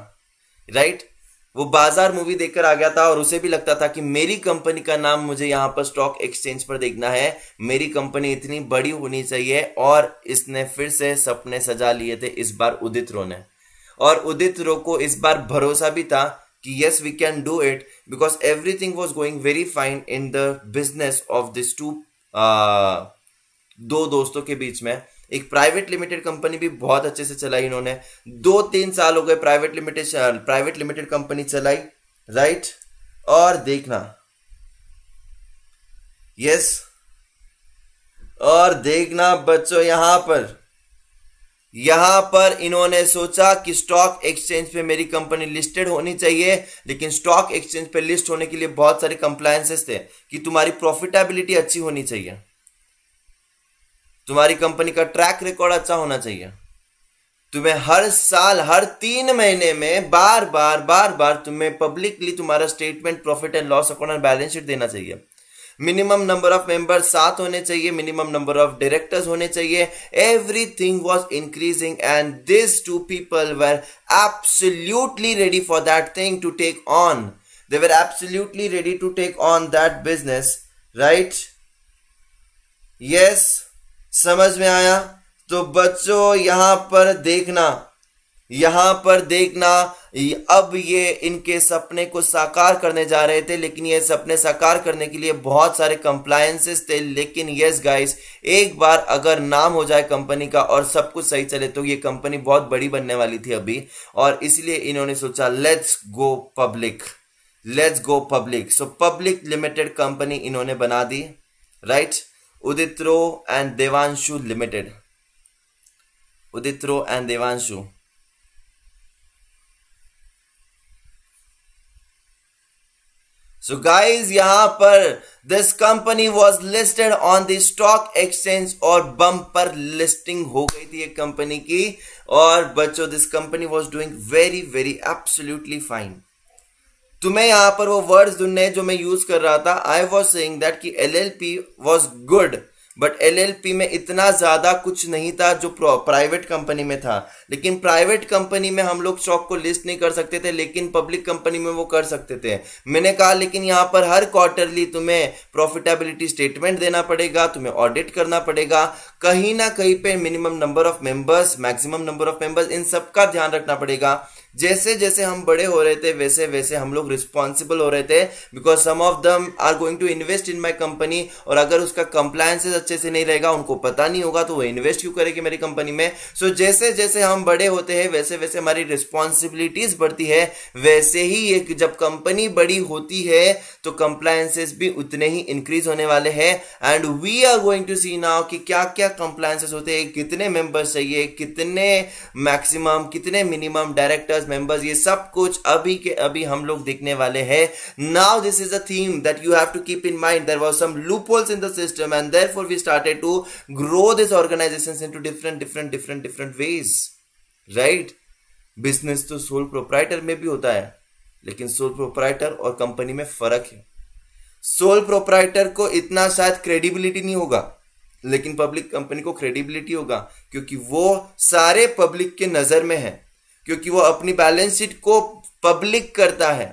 राइट वो बाजार मूवी देखकर आ गया था और उसे भी लगता था कि मेरी कंपनी का नाम मुझे यहाँ पर स्टॉक एक्सचेंज पर देखना है मेरी कंपनी इतनी बड़ी होनी चाहिए और इसने फिर से सपने सजा लिए थे इस बार उदित रो ने और उदित रो को इस बार भरोसा भी था कि yes we can do it because everything was going very fine in the business of this two दो दोस्तों के बीच में एक प्राइवेट लिमिटेड कंपनी भी बहुत अच्छे से चलाई इन्होंने दो तीन साल हो गए private limited private limited company चलाई राइट और देखना यस और देखना बच्चों यहां पर यहां पर इन्होंने सोचा कि स्टॉक एक्सचेंज पे मेरी कंपनी लिस्टेड होनी चाहिए लेकिन स्टॉक एक्सचेंज पे लिस्ट होने के लिए बहुत सारे कंप्लायसेस थे कि तुम्हारी प्रॉफिटेबिलिटी अच्छी होनी चाहिए तुम्हारी कंपनी का ट्रैक रिकॉर्ड अच्छा होना चाहिए तुम्हें हर साल हर तीन महीने में बार बार बार बार तुम्हें पब्लिकली तुम्हारा statement profit and loss account and balance sheet देना चाहिए मिनिमम नंबर ऑफ मेंबर सात होने चाहिए मिनिमम नंबर ऑफ डायरेक्टर्स होने चाहिए everything was increasing and this two people were absolutely ready for that thing to take on they were absolutely ready to take on that business right yes समझ में आया तो बच्चों यहां पर देखना यहां पर देखना अब ये इनके सपने को साकार करने जा रहे थे लेकिन ये सपने साकार करने के लिए बहुत सारे कंप्लायंसेस थे लेकिन यस गाइस एक बार अगर नाम हो जाए कंपनी का और सब कुछ सही चले तो ये कंपनी बहुत बड़ी बनने वाली थी अभी और इसलिए इन्होंने सोचा let's go public let's go public so public limited company इन्होंने बना दी right right? Uditro and Devanshu limited Uditro and Devanshu so guys यहां पर this company was listed on the stock exchange और बम पर लिस्टिंग हो गई थी एक कंपनी की और बच्चों this company was doing very very absolutely fine तुम्हें यहाँ पर वो वर्ड्स ढूंढने जो मैं यूज कर रहा था आई वॉज सेंग दैट कि L L P was good but P में इतना ज़्यादा कुछ नहीं था जो प्राइवेट कंपनी में था लेकिन प्राइवेट कंपनी में हम लोग स्टॉक को लिस्ट नहीं कर सकते थे लेकिन पब्लिक कंपनी में वो कर सकते थे मैंने कहा लेकिन यहाँ पर हर क्वार्टरली तुम्हें प्रॉफिटेबिलिटी स्टेटमेंट देना पड़ेगा तुम्हें ऑडिट करना पड़ेगा कहीं ना कहीं पे minimum number of members maximum number of members इन सबका ध्यान रखना पड़ेगा जैसे जैसे हम बड़े हो रहे थे वैसे वैसे हम लोग रिस्पॉन्सिबल हो रहे थे because some of them are going to invest in my company और अगर उसका कंप्लायंसेज अच्छे से नहीं रहेगा उनको पता नहीं होगा तो वो इन्वेस्ट क्यों करेगी मेरी कंपनी में सो so, जैसे जैसे हम बड़े होते हैं वैसे वैसे हमारी रिस्पॉन्सिबिलिटीज बढ़ती है वैसे ही एक जब कंपनी बड़ी होती है तो कंप्लायंसेज भी उतने ही इंक्रीज होने वाले हैं and we are going to see now कि क्या क्या कंप्लायंसेज होते हैं कितने मेंबर्स चाहिए कितने मैक्सिमम कितने मिनिमम डायरेक्टर्स एज मेंबर्स ये सब कुछ अभी के अभी हम लोग देखने वाले हैं now this is a theme that you have to keep in mind there was some loop in the system and therefore we started to grow this organization into different different different different ways right business तो sole proprietor में भी होता है लेकिन sole proprietor और company में फर्क है सोल प्रोपराइटर को इतना शायद क्रेडिबिलिटी नहीं होगा लेकिन पब्लिक कंपनी को क्रेडिबिलिटी होगा क्योंकि वो सारे पब्लिक के नजर में है क्योंकि वो अपनी बैलेंस शीट को पब्लिक करता है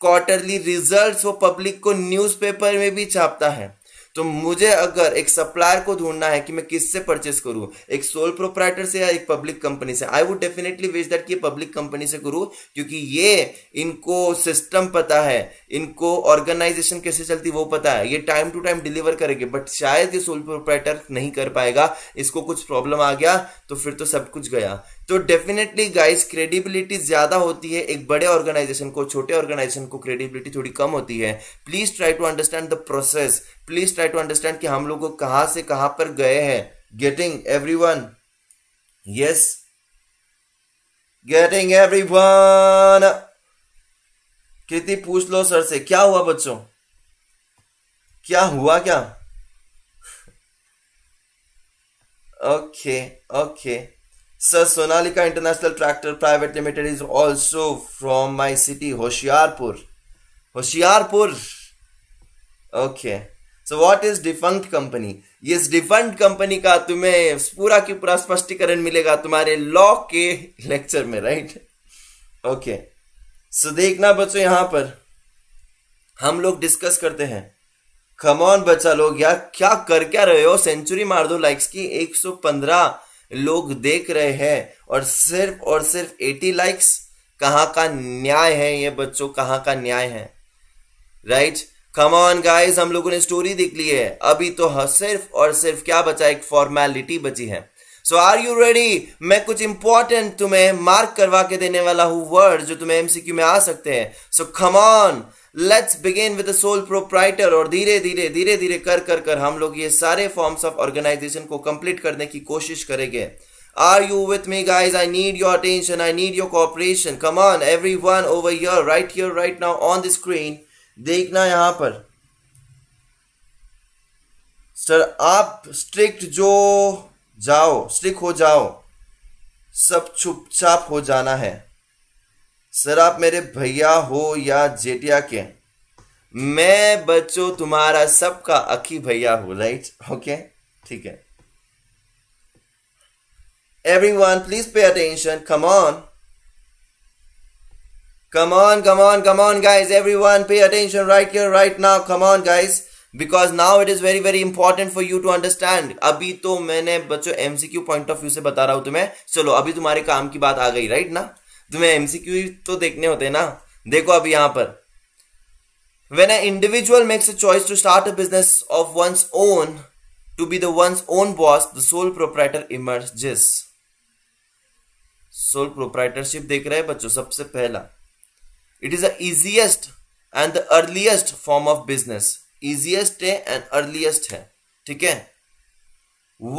क्वार्टरली रिजल्ट्स वो पब्लिक को न्यूज़पेपर में भी छापता है तो मुझे अगर एक सप्लायर को ढूंढना है कि मैं किससे परचेस करूं एक सोल प्रोपराइटर से या एक पब्लिक कंपनी से I would definitely wish that कि पब्लिक कंपनी से करूं क्योंकि ये इनको सिस्टम पता है इनको ऑर्गेनाइजेशन कैसे चलती वो पता है ये टाइम टू टाइम डिलीवर करेंगे बट शायद ये सोल प्रोपराइटर नहीं कर पाएगा इसको कुछ प्रॉब्लम आ गया तो फिर तो सब कुछ गया तो डेफिनेटली गाइस क्रेडिबिलिटी ज्यादा होती है एक बड़े ऑर्गेनाइजेशन को छोटे ऑर्गेनाइजेशन को क्रेडिबिलिटी थोड़ी कम होती है please try to understand the process please try to understand कि हम लोग कहां से कहां पर गए हैं getting every everyone yes getting every everyone Kriti पूछ लो सर से क्या हुआ बच्चों क्या हुआ क्या okay *laughs* okay, okay okay. Sir Sonalika International Tractor Private Limited is also from my city, Hoshiarpur. Hoshiarpur. Okay. So what is defunct company ये डिफंक्ट कंपनी का तुम्हें पूरा की पूरा स्पष्टीकरण मिलेगा तुम्हारे लॉ के लेक्चर में राइट ओके सो देखना बच्चों यहां पर हम लोग डिस्कस करते हैं खमौन बच्चा लोग यार क्या कर क्या रहे हो सेंचुरी मार दो लाइक्स की 115 लोग देख रहे हैं और सिर्फ और सिर्फ 80 लाइक्स कहाँ का न्याय है ये बच्चों कहाँ का न्याय है राइट कम ऑन गाइस हम लोगों ने स्टोरी देख ली है अभी तो सिर्फ और सिर्फ क्या बचा एक फॉर्मेलिटी बची है सो आर यू रेडी मैं कुछ इंपॉर्टेंट तुम्हें मार्क करवा के देने वाला हूं वर्ड जो तुम्हें एमसीक्यू में आ सकते हैं so come on let's begin with sole proprietor और धीरे धीरे धीरे धीरे कर कर कर हम लोग ये सारे फॉर्म्स ऑफ ऑर्गेनाइजेशन को कंप्लीट करने की कोशिश करेंगे are you with me guys I need your attention I need your cooperation come on every one over your right your right now on the screen देखना यहां पर सर आप strict जो जाओ स्ट्रिक्ट हो जाओ सब चुपचाप हो जाना है सर आप मेरे भैया हो या जेटिया के मैं बच्चों तुम्हारा सबका अखी भैया हूं राइट ओके ठीक है everyone please pay attention on come on come on come on guys everyone pay attention right attention right here right now because now it is very very important for you to understand अभी तो मैंने बच्चों MCQ point of view से बता रहा हूं तुम्हें चलो अभी तुम्हारे काम की बात आ गई राइट ना तुम्हें एमसीक्यू तो देखने होते ना देखो अब यहां पर when a individual makes a choice to start a business of one's own to be one's own boss the sole proprietor proprietor sole proprietorship देख रहे हैं बच्चों सबसे पहला it is easiest and the earliest form of business easiest है and earliest है ठीक है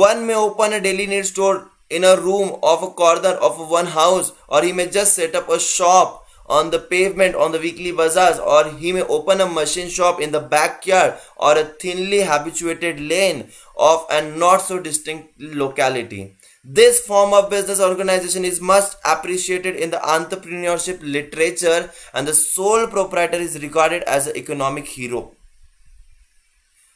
one may open a daily need store in a room of a corner of one house or he may just set up a shop on the pavement on the weekly bazaars or he may open a machine shop in the backyard or a thinly habituated lane of a not so distinct locality. This form of business organization is much appreciated in the entrepreneurship literature and the sole proprietor is regarded as an economic hero.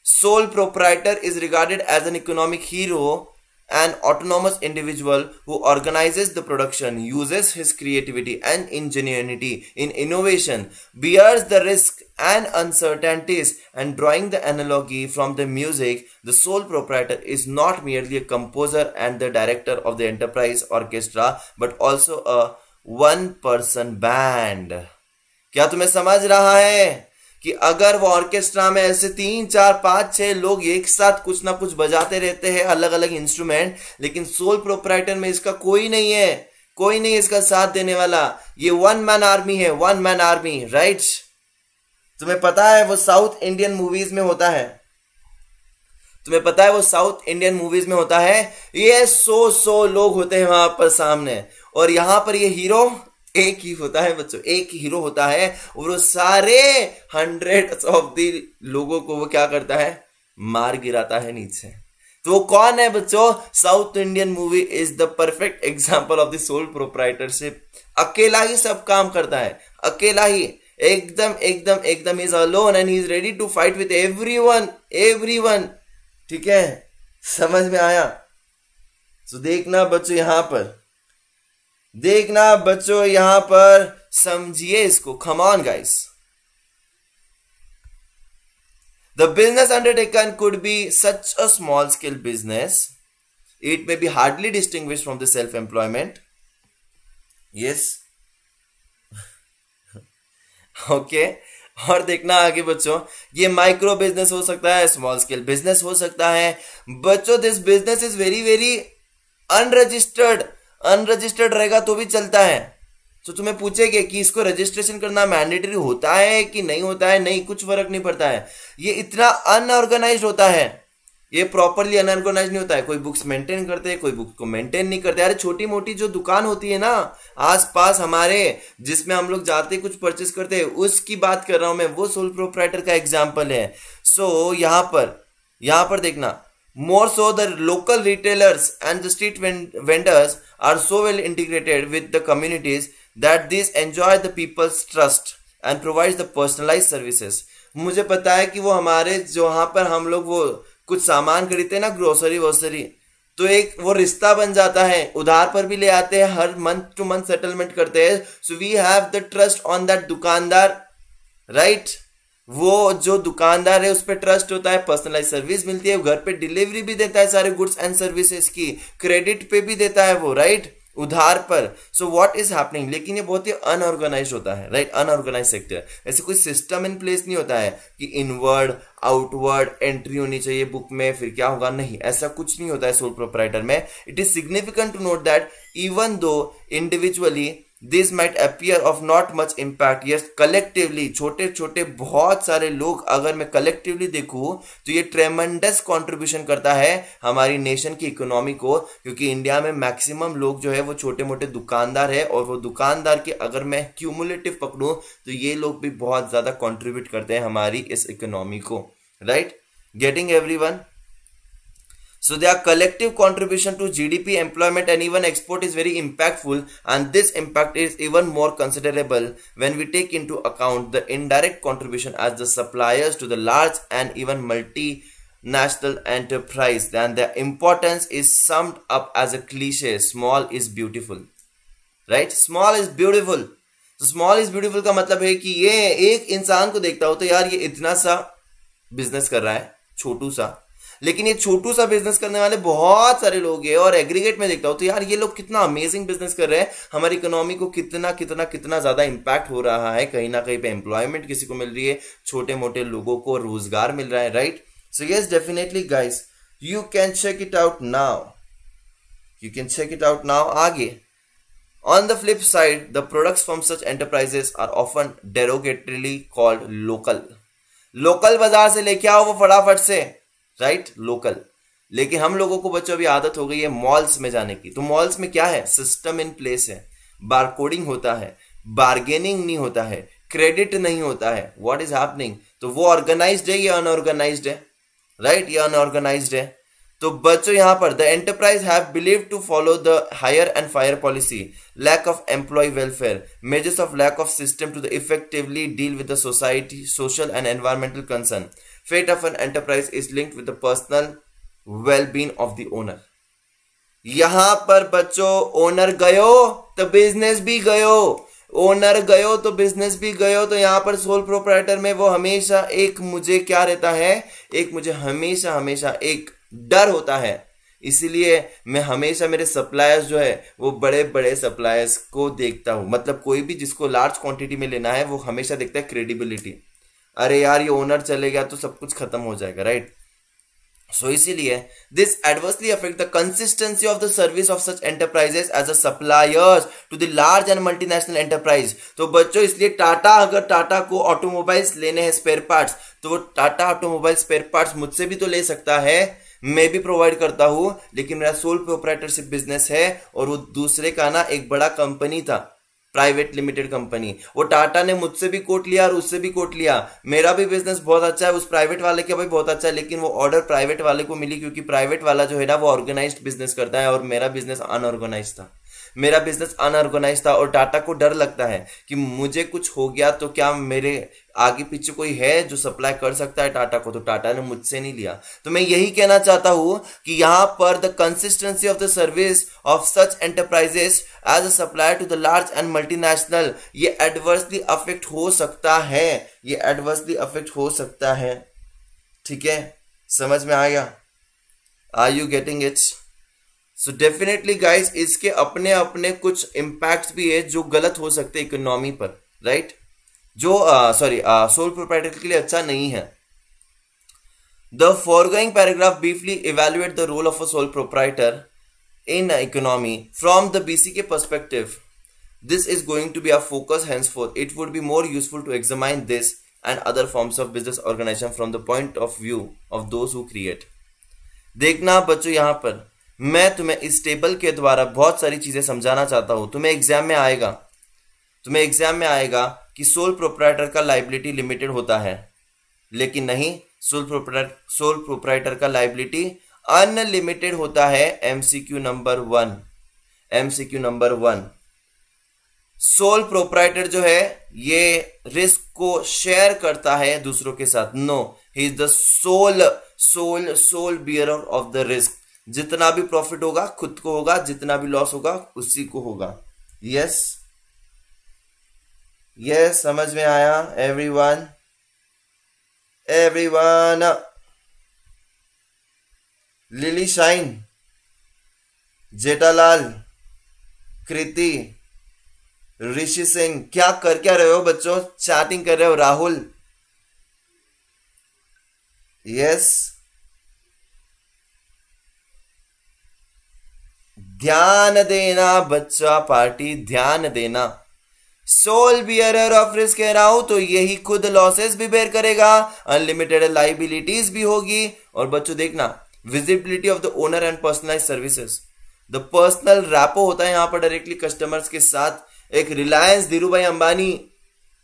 Sole proprietor is regarded as an economic hero an autonomous individual who organizes the production, uses his creativity and ingenuity in innovation, bears the risk and uncertainties, and drawing the analogy from the music, the sole proprietor is not merely a composer and the director of the enterprise orchestra, but also a one person band. क्या तुम्हें समझ रहा है कि अगर वो orchestra में ऐसे तीन चार पांच छह लोग एक साथ कुछ ना कुछ बजाते रहते हैं अलग अलग इंस्ट्रूमेंट लेकिन सोल प्रोपराइटर में इसका कोई नहीं है कोई नहीं इसका साथ देने वाला ये वन मैन आर्मी है वन मैन आर्मी राइट तुम्हें पता है वो साउथ इंडियन मूवीज में होता है तुम्हें पता है वो साउथ इंडियन मूवीज में होता है ये सो सौ लोग होते हैं वहां पर सामने और यहां पर ये हीरो एक ही होता है बच्चों एक ही हीरो होता है और वो सारे हंड्रेड ऑफ दी लोगों को वो क्या करता है मार गिराता है नीचे तो वो कौन है बच्चों South Indian movie is the perfect example of the sole proprietorship अकेला ही सब काम करता है अकेला ही एकदम एकदम एकदम is alone and is ready to fight with everyone everyone ठीक है समझ में आया तो देखना बच्चों यहां पर देखना बच्चों यहां पर समझिए इसको come on guys the business undertaken could be such a small scale business it may be hardly distinguish from the self employment yes okay और देखना आगे बच्चों ये माइक्रो बिजनेस हो सकता है स्मॉल स्केल बिजनेस हो सकता है बच्चों this business is very very unregistered unregistered रहेगा तो भी चलता है तो तुम्हें पूछेंगे कि इसको रजिस्ट्रेशन करना मैंडेटरी होता है कि नहीं होता है नहीं कुछ फर्क नहीं पड़ता है ये इतना अनऑर्गेनाइज होता है ये प्रॉपरली अनऑर्गेनाइज नहीं होता है कोई बुक्स मेंटेन करते हैं कोई बुक को मेंटेन नहीं करते अरे छोटी मोटी जो दुकान होती है ना आसपास हमारे जिसमें हम लोग जाते कुछ परचेस करते हैं उसकी बात कर रहा हूं मैं वो सोल प्रोपराइटर का एग्जाम्पल है सो so, यहां पर यहां पर देखना More so, the local retailers and the street vendors are so well integrated with the communities that these enjoy the people's trust and provides the personalized services. मुझे पता है कि वो हमारे जहाँ पर हम लोग वो कुछ सामान खरीदते ना ग्रोसरी वोसरी तो एक वो रिश्ता बन जाता है उधार पर भी ले आते हैं हर मंथ टू मंथ सेटलमेंट करते हैं so we have the trust on that दुकानदार राइट right? वो जो दुकानदार है उस पर ट्रस्ट होता है पर्सनलाइज सर्विस मिलती है घर पे डिलीवरी भी देता है सारे गुड्स एंड सर्विसेज की क्रेडिट पे भी देता है वो राइट उधार पर सो व्हाट इज हैपनिंग लेकिन ये बहुत ही अनऑर्गेनाइज होता है राइट अनऑर्गेनाइज सेक्टर ऐसे कोई सिस्टम इन प्लेस नहीं होता है कि इनवर्ड आउटवर्ड एंट्री होनी चाहिए बुक में फिर क्या होगा नहीं ऐसा कुछ नहीं होता है सोल प्रोपराइटर में it is significant to note that even though individually this might appear of not much impact yes collectively छोटे छोटे बहुत सारे लोग अगर मैं कलेक्टिवली देखूँ तो ये ट्रेमेंडस कॉन्ट्रीब्यूशन करता है हमारी नेशन की इकोनॉमी को क्योंकि इंडिया में मैक्सिमम लोग जो है वो छोटे मोटे दुकानदार है और वो दुकानदार के अगर मैं क्यूमुलेटिव पकड़ूँ तो ये लोग भी बहुत ज़्यादा कॉन्ट्रीब्यूट करते हैं हमारी इस इकोनॉमी को right getting every everyone So their collective contribution to GDP, employment and even export is very impactful and this impact is even more considerable when we take into account the indirect contribution as the suppliers to the large and even multinational enterprise then their importance is summed up as a cliche small is beautiful right small is beautiful So small is beautiful का मतलब है कि ये एक इंसान को देखता हो तो यार ये इतना सा business कर रहा है छोटू सा लेकिन ये छोटू सा बिजनेस करने वाले बहुत सारे लोग हैं और एग्रीगेट में देखता हूं तो यार ये लोग कितना अमेजिंग बिजनेस कर रहे हैं हमारी इकोनॉमी को कितना कितना कितना ज्यादा इंपैक्ट हो रहा है कहीं ना कहीं पे एम्प्लॉयमेंट किसी को मिल रही है छोटे मोटे लोगों को रोजगार मिल रहा है right so yes definitely guys you can check it out now you can check it out now आगे On the flip side, the products from such enterprises are often derogatorily called local. Local बाजार से लेके आओ वो फटाफट से right local लेकिन हम लोगों को बच्चों अभी आदत हो गई है मॉल्स में जाने की तो मॉल्स में क्या है सिस्टम इन प्लेस है बारकोडिंग होता है बार्गेनिंग नहीं होता है क्रेडिट नहीं होता है व्हाट इज हैपनिंग तो वो ऑर्गेनाइज है या अनऑर्गेनाइज है राइट या अनऑर्गेनाइज है तो बच्चों यहां पर द एंटरप्राइज है hire and fire policy lack of employ welfare measures of lack of system to the effectively deal with the society social and environmental concern Fate of an enterprise is linked with the personal well-being of the owner. यहां पर बच्चों owner गयो तो business भी गयो owner गयो तो business भी गयो तो यहाँ पर सोल प्रोपराइटर में वो हमेशा एक मुझे क्या रहता है एक मुझे हमेशा हमेशा एक डर होता है इसीलिए मैं हमेशा मेरे सप्लायर्स जो है वो बड़े बड़े सप्लायर्स को देखता हूँ मतलब कोई भी जिसको लार्ज क्वांटिटी में लेना है वो हमेशा देखता है क्रेडिबिलिटी अरे यार ये ओनर चले गया तो सब कुछ खत्म हो जाएगा राइट सो इसीलिए this adversely affect the consistency of the service of such enterprises as a suppliers to the large and multinational enterprise तो बच्चों इसलिए टाटा अगर टाटा को ऑटोमोबाइल्स लेने हैं स्पेयर पार्ट्स तो वो टाटा ऑटोमोबाइल स्पेयर पार्ट्स मुझसे भी तो ले सकता है मैं भी प्रोवाइड करता हूं लेकिन मेरा सोल प्रोपराइटरशिप बिजनेस है और वो दूसरे का ना एक बड़ा कंपनी था प्राइवेट लिमिटेड कंपनी वो टाटा ने मुझसे भी कोट लिया और उससे भी कोट लिया मेरा भी बिजनेस बहुत अच्छा है उस प्राइवेट वाले का भी बहुत अच्छा है लेकिन वो ऑर्डर प्राइवेट वाले को मिली क्योंकि प्राइवेट वाला जो है ना वो ऑर्गेनाइज बिजनेस करता है और मेरा बिजनेस अनऑर्गेनाइज था मेरा बिजनेस अनऑर्गेनाइज था और टाटा को डर लगता है कि मुझे कुछ हो गया तो क्या मेरे आगे पीछे कोई है जो सप्लाई कर सकता है टाटा को तो टाटा ने मुझसे नहीं लिया तो मैं यही कहना चाहता हूं कि यहां पर the consistency of the service of such enterprises as a supplier to the large and multinational ये एडवर्सली अफेक्ट हो सकता है ये एडवर्सली अफेक्ट हो सकता है ठीक है समझ में आ गया are you getting it's so definitely guys इसके अपने अपने कुछ इंपैक्ट भी है जो गलत हो सकते इकोनॉमी पर राइट right? जो सॉरी सोल प्रोपराइटर के लिए अच्छा नहीं है the foregoing paragraph briefly evaluate the role of a sole proprietor in economy from the BC के perspective this is going to be a focus hence for it would be more useful to examine this and other forms of business organization from the point of view of those who create देखना बच्चों यहां पर मैं तुम्हें इस table के द्वारा बहुत सारी चीज़ें समझाना चाहता हूं तुम्हें एग्जाम में आएगा तुम्हें एग्जाम में आएगा कि सोल प्रोपराइटर का लाइबिलिटी लिमिटेड होता है लेकिन नहीं सोल प्रोपराइटर सोल प्रोपराइटर का लाइबिलिटी अनलिमिटेड होता है MCQ number one MCQ number one sole proprietor जो है ये रिस्क को शेयर करता है दूसरों के साथ no he is the sole sole sole bearer of the risk जितना भी प्रॉफिट होगा खुद को होगा जितना भी लॉस होगा उसी को होगा यस यस समझ में आया everyone everyone Lily Shine Jethalal Kriti Rishi Singh क्या कर क्या रहे हो बच्चों चैटिंग कर रहे हो राहुल यस yes. ध्यान देना बच्चा पार्टी ध्यान देना सोल बियर ऑफ रिस्क राउ तो यही खुद लॉसेस भी बेयर करेगा अनलिमिटेड लाइबिलिटीज भी होगी और बच्चों देखना visibility of the owner and personalize services the personal rapport होता है यहां पर डायरेक्टली कस्टमर्स के साथ एक रिलायंस धीरू भाई अंबानी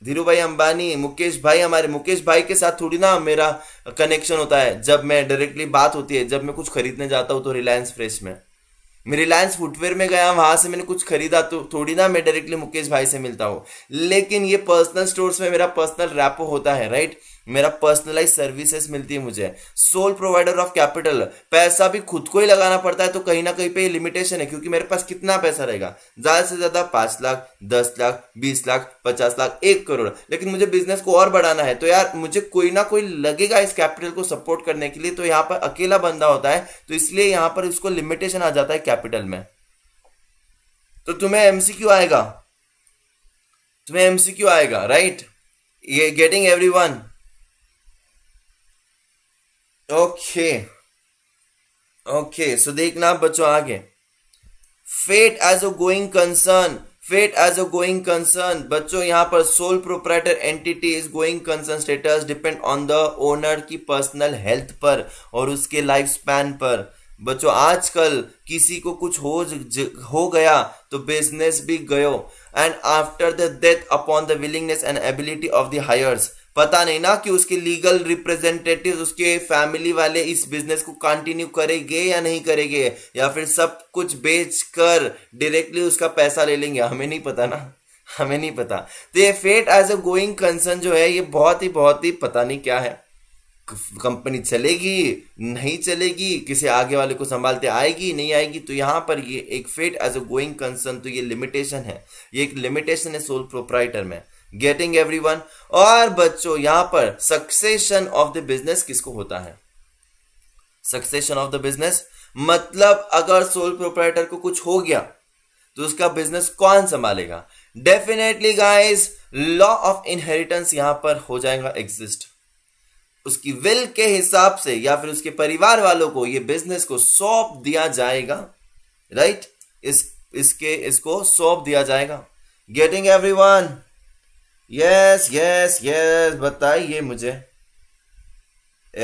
धीरू भाई अंबानी मुकेश भाई हमारे मुकेश भाई के साथ थोड़ी ना मेरा कनेक्शन होता है जब मैं डायरेक्टली बात होती है जब मैं कुछ खरीदने जाता हूं तो रिलायंस फ्रेश में मैं रिलायंस फुटवेयर में गया वहां से मैंने कुछ खरीदा तो थोड़ी ना मैं डायरेक्टली मुकेश भाई से मिलता हूँ लेकिन ये पर्सनल स्टोर्स में मेरा पर्सनल रैपो होता है राइट मेरा पर्सनलाइज सर्विसेज मिलती है मुझे सोल प्रोवाइडर ऑफ कैपिटल पैसा भी खुद को ही लगाना पड़ता है तो कहीं ना कहीं पे लिमिटेशन है क्योंकि मेरे पास कितना पैसा रहेगा ज्यादा से ज्यादा पांच लाख दस लाख बीस लाख पचास लाख एक करोड़ लेकिन मुझे बिजनेस को और बढ़ाना है तो यार मुझे कोई ना कोई लगेगा इस कैपिटल को सपोर्ट करने के लिए तो यहाँ पर अकेला बंदा होता है तो इसलिए यहाँ पर इसको लिमिटेशन आ जाता है कैपिटल में तो तुम्हें एमसी आएगा तुम्हें एमसी आएगा राइट ये getting every okay okay so देखना आप बच्चों आगे fate as a going concern fate as a going concern बच्चों यहां पर sole proprietor entity is going concern status depend on the owner की पर्सनल हेल्थ पर और उसके लाइफ स्पैन पर बच्चों आजकल किसी को कुछ हो ज, ज, हो गया तो बिजनेस भी गयो and after the death upon the willingness and ability of the heirs पता नहीं ना कि उसके लीगल रिप्रेजेंटेटिव उसके फैमिली वाले इस बिजनेस को कंटिन्यू करेंगे या नहीं करेंगे या फिर सब कुछ बेच कर डायरेक्टली उसका पैसा ले लेंगे हमें नहीं पता ना हमें नहीं पता तो ये fate as a going concern जो है ये बहुत ही बहुत ही पता नहीं क्या है कंपनी चलेगी नहीं चलेगी किसी आगे वाले को संभालते आएगी नहीं आएगी तो यहाँ पर ये एक fate as a going concern तो ये लिमिटेशन है ये एक लिमिटेशन है सोल प्रोपराइटर में गेटिंग वन और बच्चों यहां पर सक्सेशन ऑफ द बिजनेस किसको होता है सक्सेशन ऑफ द बिजनेस मतलब अगर सोल प्रोपराइटर को कुछ हो गया तो उसका बिजनेस कौन संभालेगा definitely guys law of inheritance यहां पर हो जाएगा एग्जिस्ट उसकी विल के हिसाब से या फिर उसके परिवार वालों को यह बिजनेस को सौंप दिया जाएगा राइट right? इस इसके इसको सौंप दिया जाएगा getting every everyone yes yes yes बताइए मुझे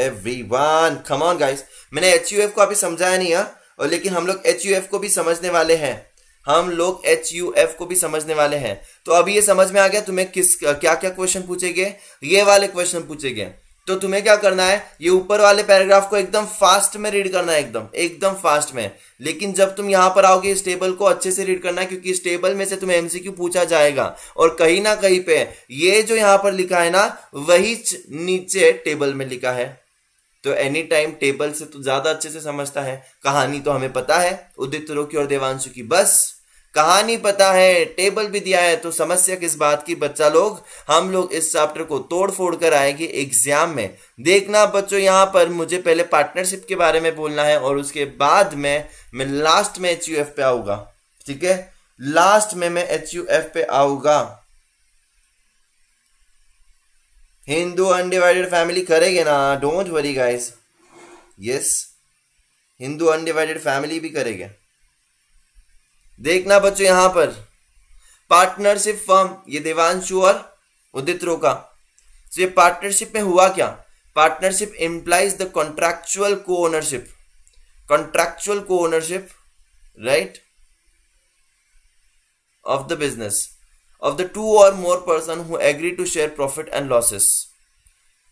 एवरीवन कम ऑन गाइस मैंने एच यू एफ को अभी समझाया नहीं है और लेकिन हम लोग एच यू एफ को भी समझने वाले हैं हम लोग एच यू एफ को भी समझने वाले हैं तो अभी ये समझ में आ गया तुम्हें किस क्या क्या क्वेश्चन पूछेंगे ये वाले क्वेश्चन पूछेंगे तो तुम्हें क्या करना है ये ऊपर वाले पैराग्राफ को एकदम फास्ट में रीड करना है एकदम एकदम फास्ट में लेकिन जब तुम यहां पर आओगे इस टेबल को अच्छे से रीड करना है क्योंकि इस टेबल में से तुम्हें एमसीक्यू पूछा जाएगा और कहीं ना कहीं पे ये जो यहां पर लिखा है ना वही नीचे टेबल में लिखा है तो एनी टाइम टेबल से तो ज्यादा अच्छे से समझता है कहानी तो हमें पता है उदित रोकी और देवांशु की बस कहानी पता है टेबल भी दिया है तो समस्या किस बात की बच्चा लोग हम लोग इस चैप्टर को तोड़ फोड़ कर आएंगे एग्जाम में देखना बच्चों यहाँ पर मुझे पहले पार्टनरशिप के बारे में बोलना है और उसके बाद में मैं लास्ट में एच पे आऊंगा ठीक है लास्ट में मैं एच पे आऊंगा हिंदू अनडिवाइडेड फैमिली करेंगे ना don't worry guys yes Hindu undivided family भी करेगा देखना बच्चों यहां पर पार्टनरशिप फर्म ये देवांशु और रो का तो ये पार्टनरशिप में हुआ क्या partnership implies the contractual co-ownership contractual co-ownership right of the business of the two और more person who agree to share profit and losses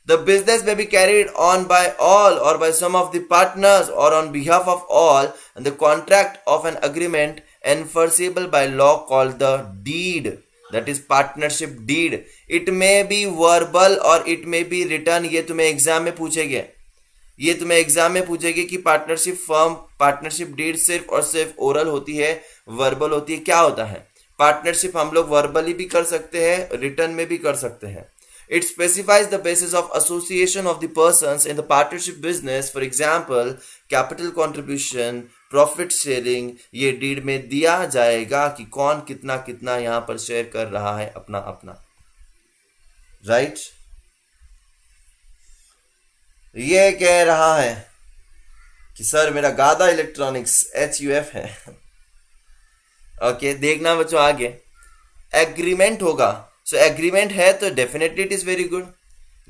the business may be carried on by all और by some of the partners और on behalf of all the contract of an agreement enforceable by law called the deed that is partnership deed it may be verbal or it may be written ye tumhe exam mein puchhege ye tumhe exam mein puchhege ki partnership firm partnership deed sirf aur sirf oral hoti hai verbal hoti hai kya hota hai partnership hum log verbally bhi kar sakte hain written mein bhi kar sakte hain It specifies the basis of association of the persons in the partnership business, for example, capital contribution, profit sharing ये deed में दिया जाएगा कि कौन कितना कितना यहां पर शेयर कर रहा है अपना अपना राइट ये कह रहा है कि सर मेरा Gada electronics H U F है ओके okay, देखना बच्चों आगे एग्रीमेंट होगा सो एग्रीमेंट है तो definitely it is very good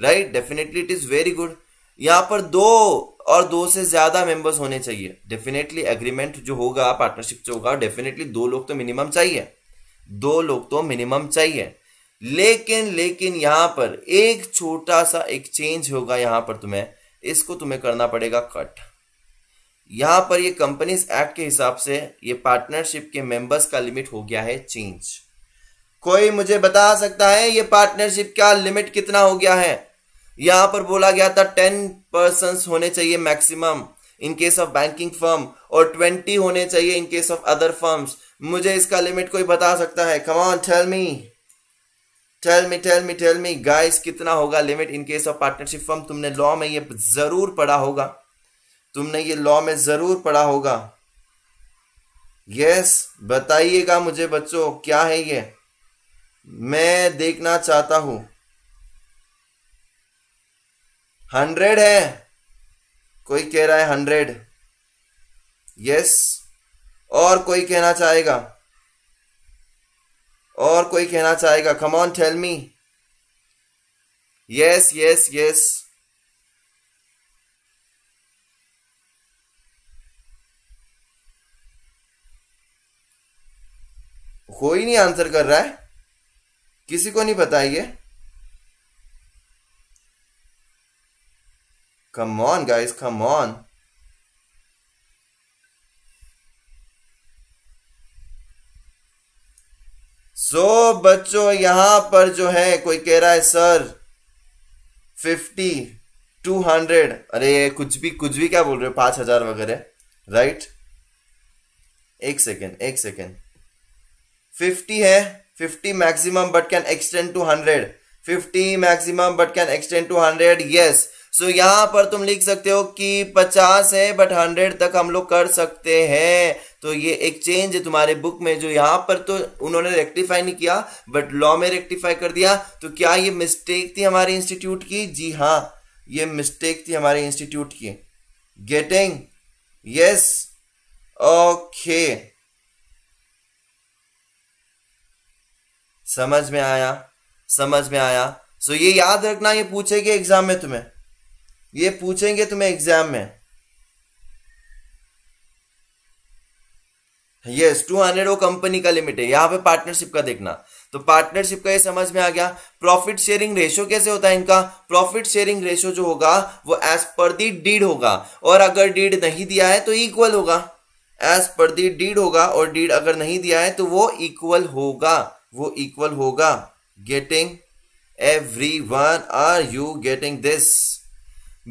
right definitely it is very good यहां पर दो और दो से ज्यादा मेंबर्स होने चाहिए डेफिनेटली एग्रीमेंट जो होगा पार्टनरशिप जो होगा डेफिनेटली दो लोग तो मिनिमम चाहिए दो लोग तो मिनिमम चाहिए लेकिन लेकिन यहां पर एक छोटा सा एक चेंज होगा यहां पर तुम्हें इसको तुम्हें करना पड़ेगा कट यहां पर ये कंपनीज एक्ट के हिसाब से ये पार्टनरशिप के मेंबर्स का लिमिट हो गया है चेंज कोई मुझे बता सकता है ये पार्टनरशिप का लिमिट कितना हो गया है यहां पर बोला गया था टेन पर्सन होने चाहिए maximum in case of banking firm और ट्वेंटी होने चाहिए in case of other firms मुझे इसका लिमिट कोई बता सकता है come on tell me tell me tell me tell me guys कितना होगा limit in case of partnership firm तुमने लॉ में ये जरूर पढ़ा होगा तुमने ये लॉ में जरूर पढ़ा होगा यस बताइएगा मुझे बच्चों क्या है ये मैं देखना चाहता हूं हंड्रेड है कोई कह रहा है हंड्रेड यस और कोई कहना चाहेगा और कोई कहना चाहेगा come on tell me yes yes yes कोई नहीं आंसर कर रहा है किसी को नहीं बताइए Come on, guys, come on. So so, बच्चों यहां पर जो है कोई कह रहा है सर फिफ्टी टू हंड्रेड अरे कुछ भी कुछ भी क्या बोल रहे हो पांच हजार वगैरह राइट एक सेकेंड एक सेकेंड फिफ्टी है fifty maximum but can extend to hundred fifty maximum but can extend to hundred yes so so, यहाँ पर तुम लिख सकते हो कि पचास है बट हंड्रेड तक हम लोग कर सकते हैं तो ये एक चेंज है तुम्हारे बुक में जो यहाँ पर तो उन्होंने रेक्टिफाई नहीं किया बट लॉ में रेक्टिफाई कर दिया तो क्या ये मिस्टेक थी हमारे इंस्टीट्यूट की जी हाँ ये मिस्टेक थी हमारे इंस्टीट्यूट की गेटिंग यस ओके समझ में आया समझ में आया सो so, ये याद रखना ये पूछेगी एग्जाम में तुम्हें ये पूछेंगे तुम्हें एग्जाम में यस टू हंड्रेड वो कंपनी का लिमिट है यहां पे पार्टनरशिप का देखना तो पार्टनरशिप का ये समझ में आ गया प्रॉफिट शेयरिंग रेशो कैसे होता है इनका प्रॉफिट शेयरिंग रेशो जो होगा वो एज पर दी डीड होगा और अगर डीड नहीं दिया है तो इक्वल होगा एज पर दी डीड होगा और डीड अगर नहीं दिया है तो वो इक्वल होगा वो इक्वल होगा getting every one are you getting this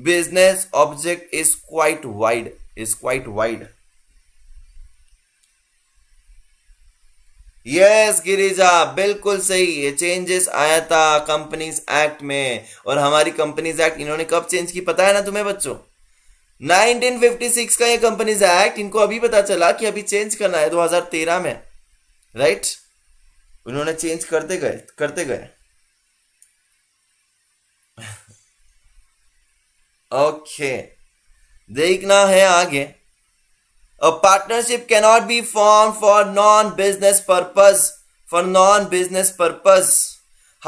business object is quite wide is quite wide yes Girija बिल्कुल सही ये चेंजेस आया था कंपनीज एक्ट में और हमारी कंपनीज एक्ट इन्होंने कब चेंज की पता है ना तुम्हें बच्चों 1956 का ये कंपनीज एक्ट इनको अभी पता चला कि अभी चेंज करना है 2013 में राइट right? उन्होंने चेंज करते गए करते गए ओके देखना है आगे a partnership cannot be form for non business purpose for non business purpose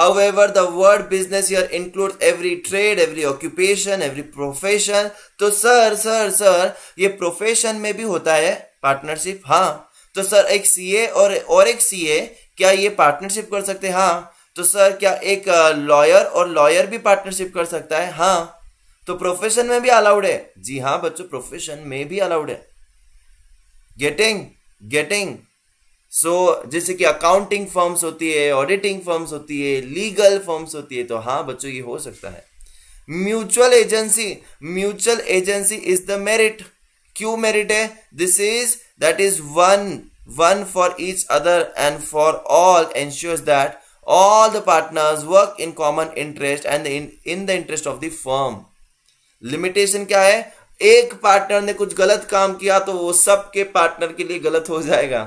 ever the word business your include every trade every occupation every profession तो सर सर सर ये प्रोफेशन में भी होता है पार्टनरशिप हाँ तो सर एक ए और और एक सीए क्या ये पार्टनरशिप कर सकते हैं हाँ तो सर क्या एक लॉयर uh, और लॉयर भी पार्टनरशिप कर सकता है हाँ तो प्रोफेशन में भी अलाउड है जी हाँ बच्चों प्रोफेशन में भी अलाउड है गेटिंग गेटिंग सो जैसे कि अकाउंटिंग फर्म्स होती है ऑडिटिंग फर्म्स होती है लीगल फर्म्स होती है तो हाँ बच्चों ये हो सकता है mutual agency mutual agency is the merit क्यों मेरिट है this is that is one one for each other and for all ensures that all the partners work in common interest and in the interest of the firm limitation क्या है एक partner ने कुछ गलत काम किया तो वो सबके पार्टनर के लिए गलत हो जाएगा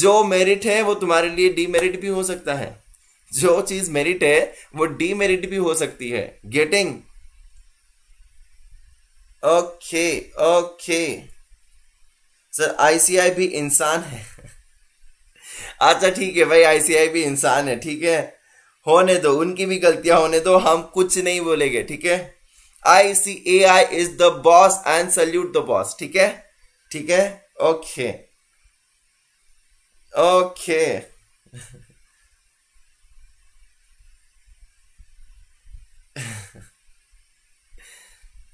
जो मेरिट है वो तुम्हारे लिए डीमेरिट भी हो सकता है जो चीज मेरिट है वो डीमेरिट भी हो सकती है getting okay okay sir ICI भी इंसान है *laughs* अच्छा ठीक है भाई आईसीआई भी इंसान है ठीक है होने दो उनकी भी गलतियां होने दो हम कुछ नहीं बोलेंगे ठीक है I C A I is the boss and salute the boss ठीक है ठीक है ओके ओके *laughs*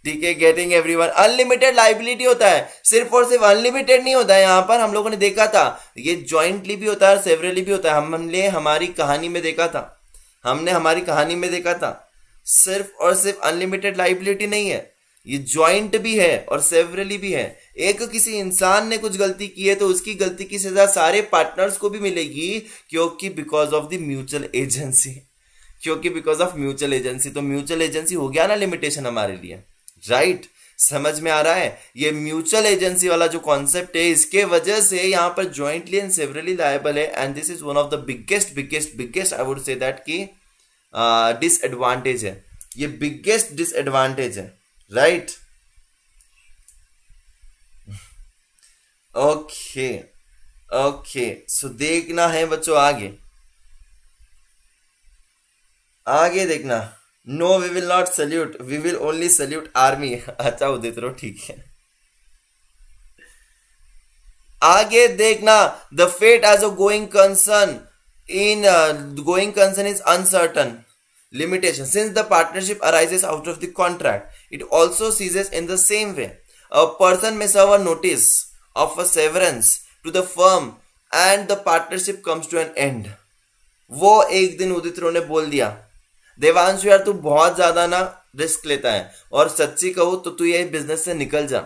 ठीक है गेटिंग एवरीवन अनलिमिटेड लाइबिलिटी होता है सिर्फ और सिर्फ अनलिमिटेड नहीं होता है यहां पर हम लोगों ने देखा था ये ज्वाइंटली भी होता है सेवरली भी होता है हमने हमारी कहानी में देखा था हमने हमारी कहानी में देखा था सिर्फ और सिर्फ अनलिमिटेड लाइबिलिटी नहीं है ये ज्वाइंट भी है और सेवरली भी है एक किसी इंसान ने कुछ गलती की है तो उसकी गलती की सजा सारे पार्टनर्स को भी मिलेगी क्योंकि because of the mutual agency क्योंकि बिकॉज ऑफ म्यूचुअल एजेंसी तो म्यूचुअल एजेंसी हो गया ना लिमिटेशन हमारे लिए राइट right? समझ में आ रहा है ये म्यूचुअल एजेंसी वाला जो कॉन्सेप्ट है इसके वजह से यहां पर ज्वाइंटली एंड सेवरली लाइबल है and this is one of the biggest biggest biggest I would say that की डिसएडवांटेज है ये बिगेस्ट डिसएडवांटेज है राइट ओके ओके सो देखना है बच्चों आगे आगे देखना no we will not salute we will only salute army अच्छा उदित रो ठीक है आगे देखना the fate as a going concern in uh, going concern is uncertain limitation since the partnership arises out of the contract it also ceases in the same way a person may serve a notice of a severance to the firm and the partnership comes to an end वो एक दिन उदित रो ने बोल दिया देवांशु यार तू बहुत ज्यादा ना रिस्क लेता है और सच्ची कहो तो तू ये बिजनेस से निकल जा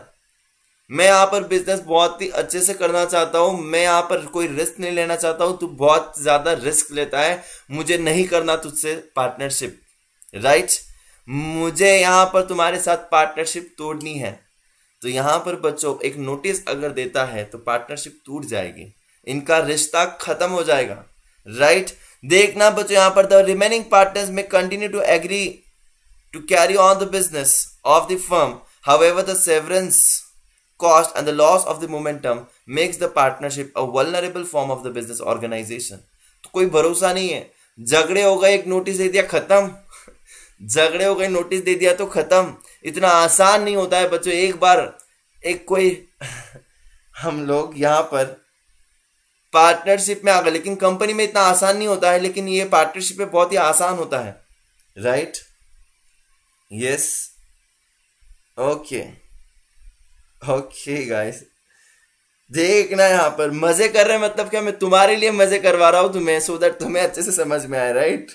मैं यहाँ पर बिजनेस बहुत ही अच्छे से करना चाहता हूँ मैं यहाँ पर कोई रिस्क नहीं लेना चाहता हूँ तू बहुत ज़्यादा रिस्क लेता है मुझे नहीं करना तुझसे पार्टनरशिप राइट मुझे यहाँ पर तुम्हारे साथ पार्टनरशिप तोड़नी है तो यहाँ पर बच्चों एक नोटिस अगर देता है तो पार्टनरशिप टूट जाएगी इनका रिश्ता खत्म हो जाएगा राइट right? देखना बच्चों यहाँ पर द रिमेनिंग पार्टनर्स में continue to agree to carry on the business of the firm however the severance cost and the loss of the momentum makes the partnership a vulnerable form of the business organization. तो कोई भरोसा नहीं है झगड़े हो गए एक notice दे दिया खत्म झगड़े हो गए नोटिस दे दिया तो खत्म इतना आसान नहीं होता है बच्चों एक बार एक कोई *laughs* हम लोग यहाँ पर पार्टनरशिप में आ गए लेकिन कंपनी में इतना आसान नहीं होता है लेकिन ये पार्टनरशिप में बहुत ही आसान होता है right yes okay okay guys देखना यहाँ पर मजे कर रहे हैं मतलब क्या मैं तुम्हारे लिए मजे करवा रहा हूं तुम्हें सो दैट तुम्हें अच्छे से समझ में आए राइट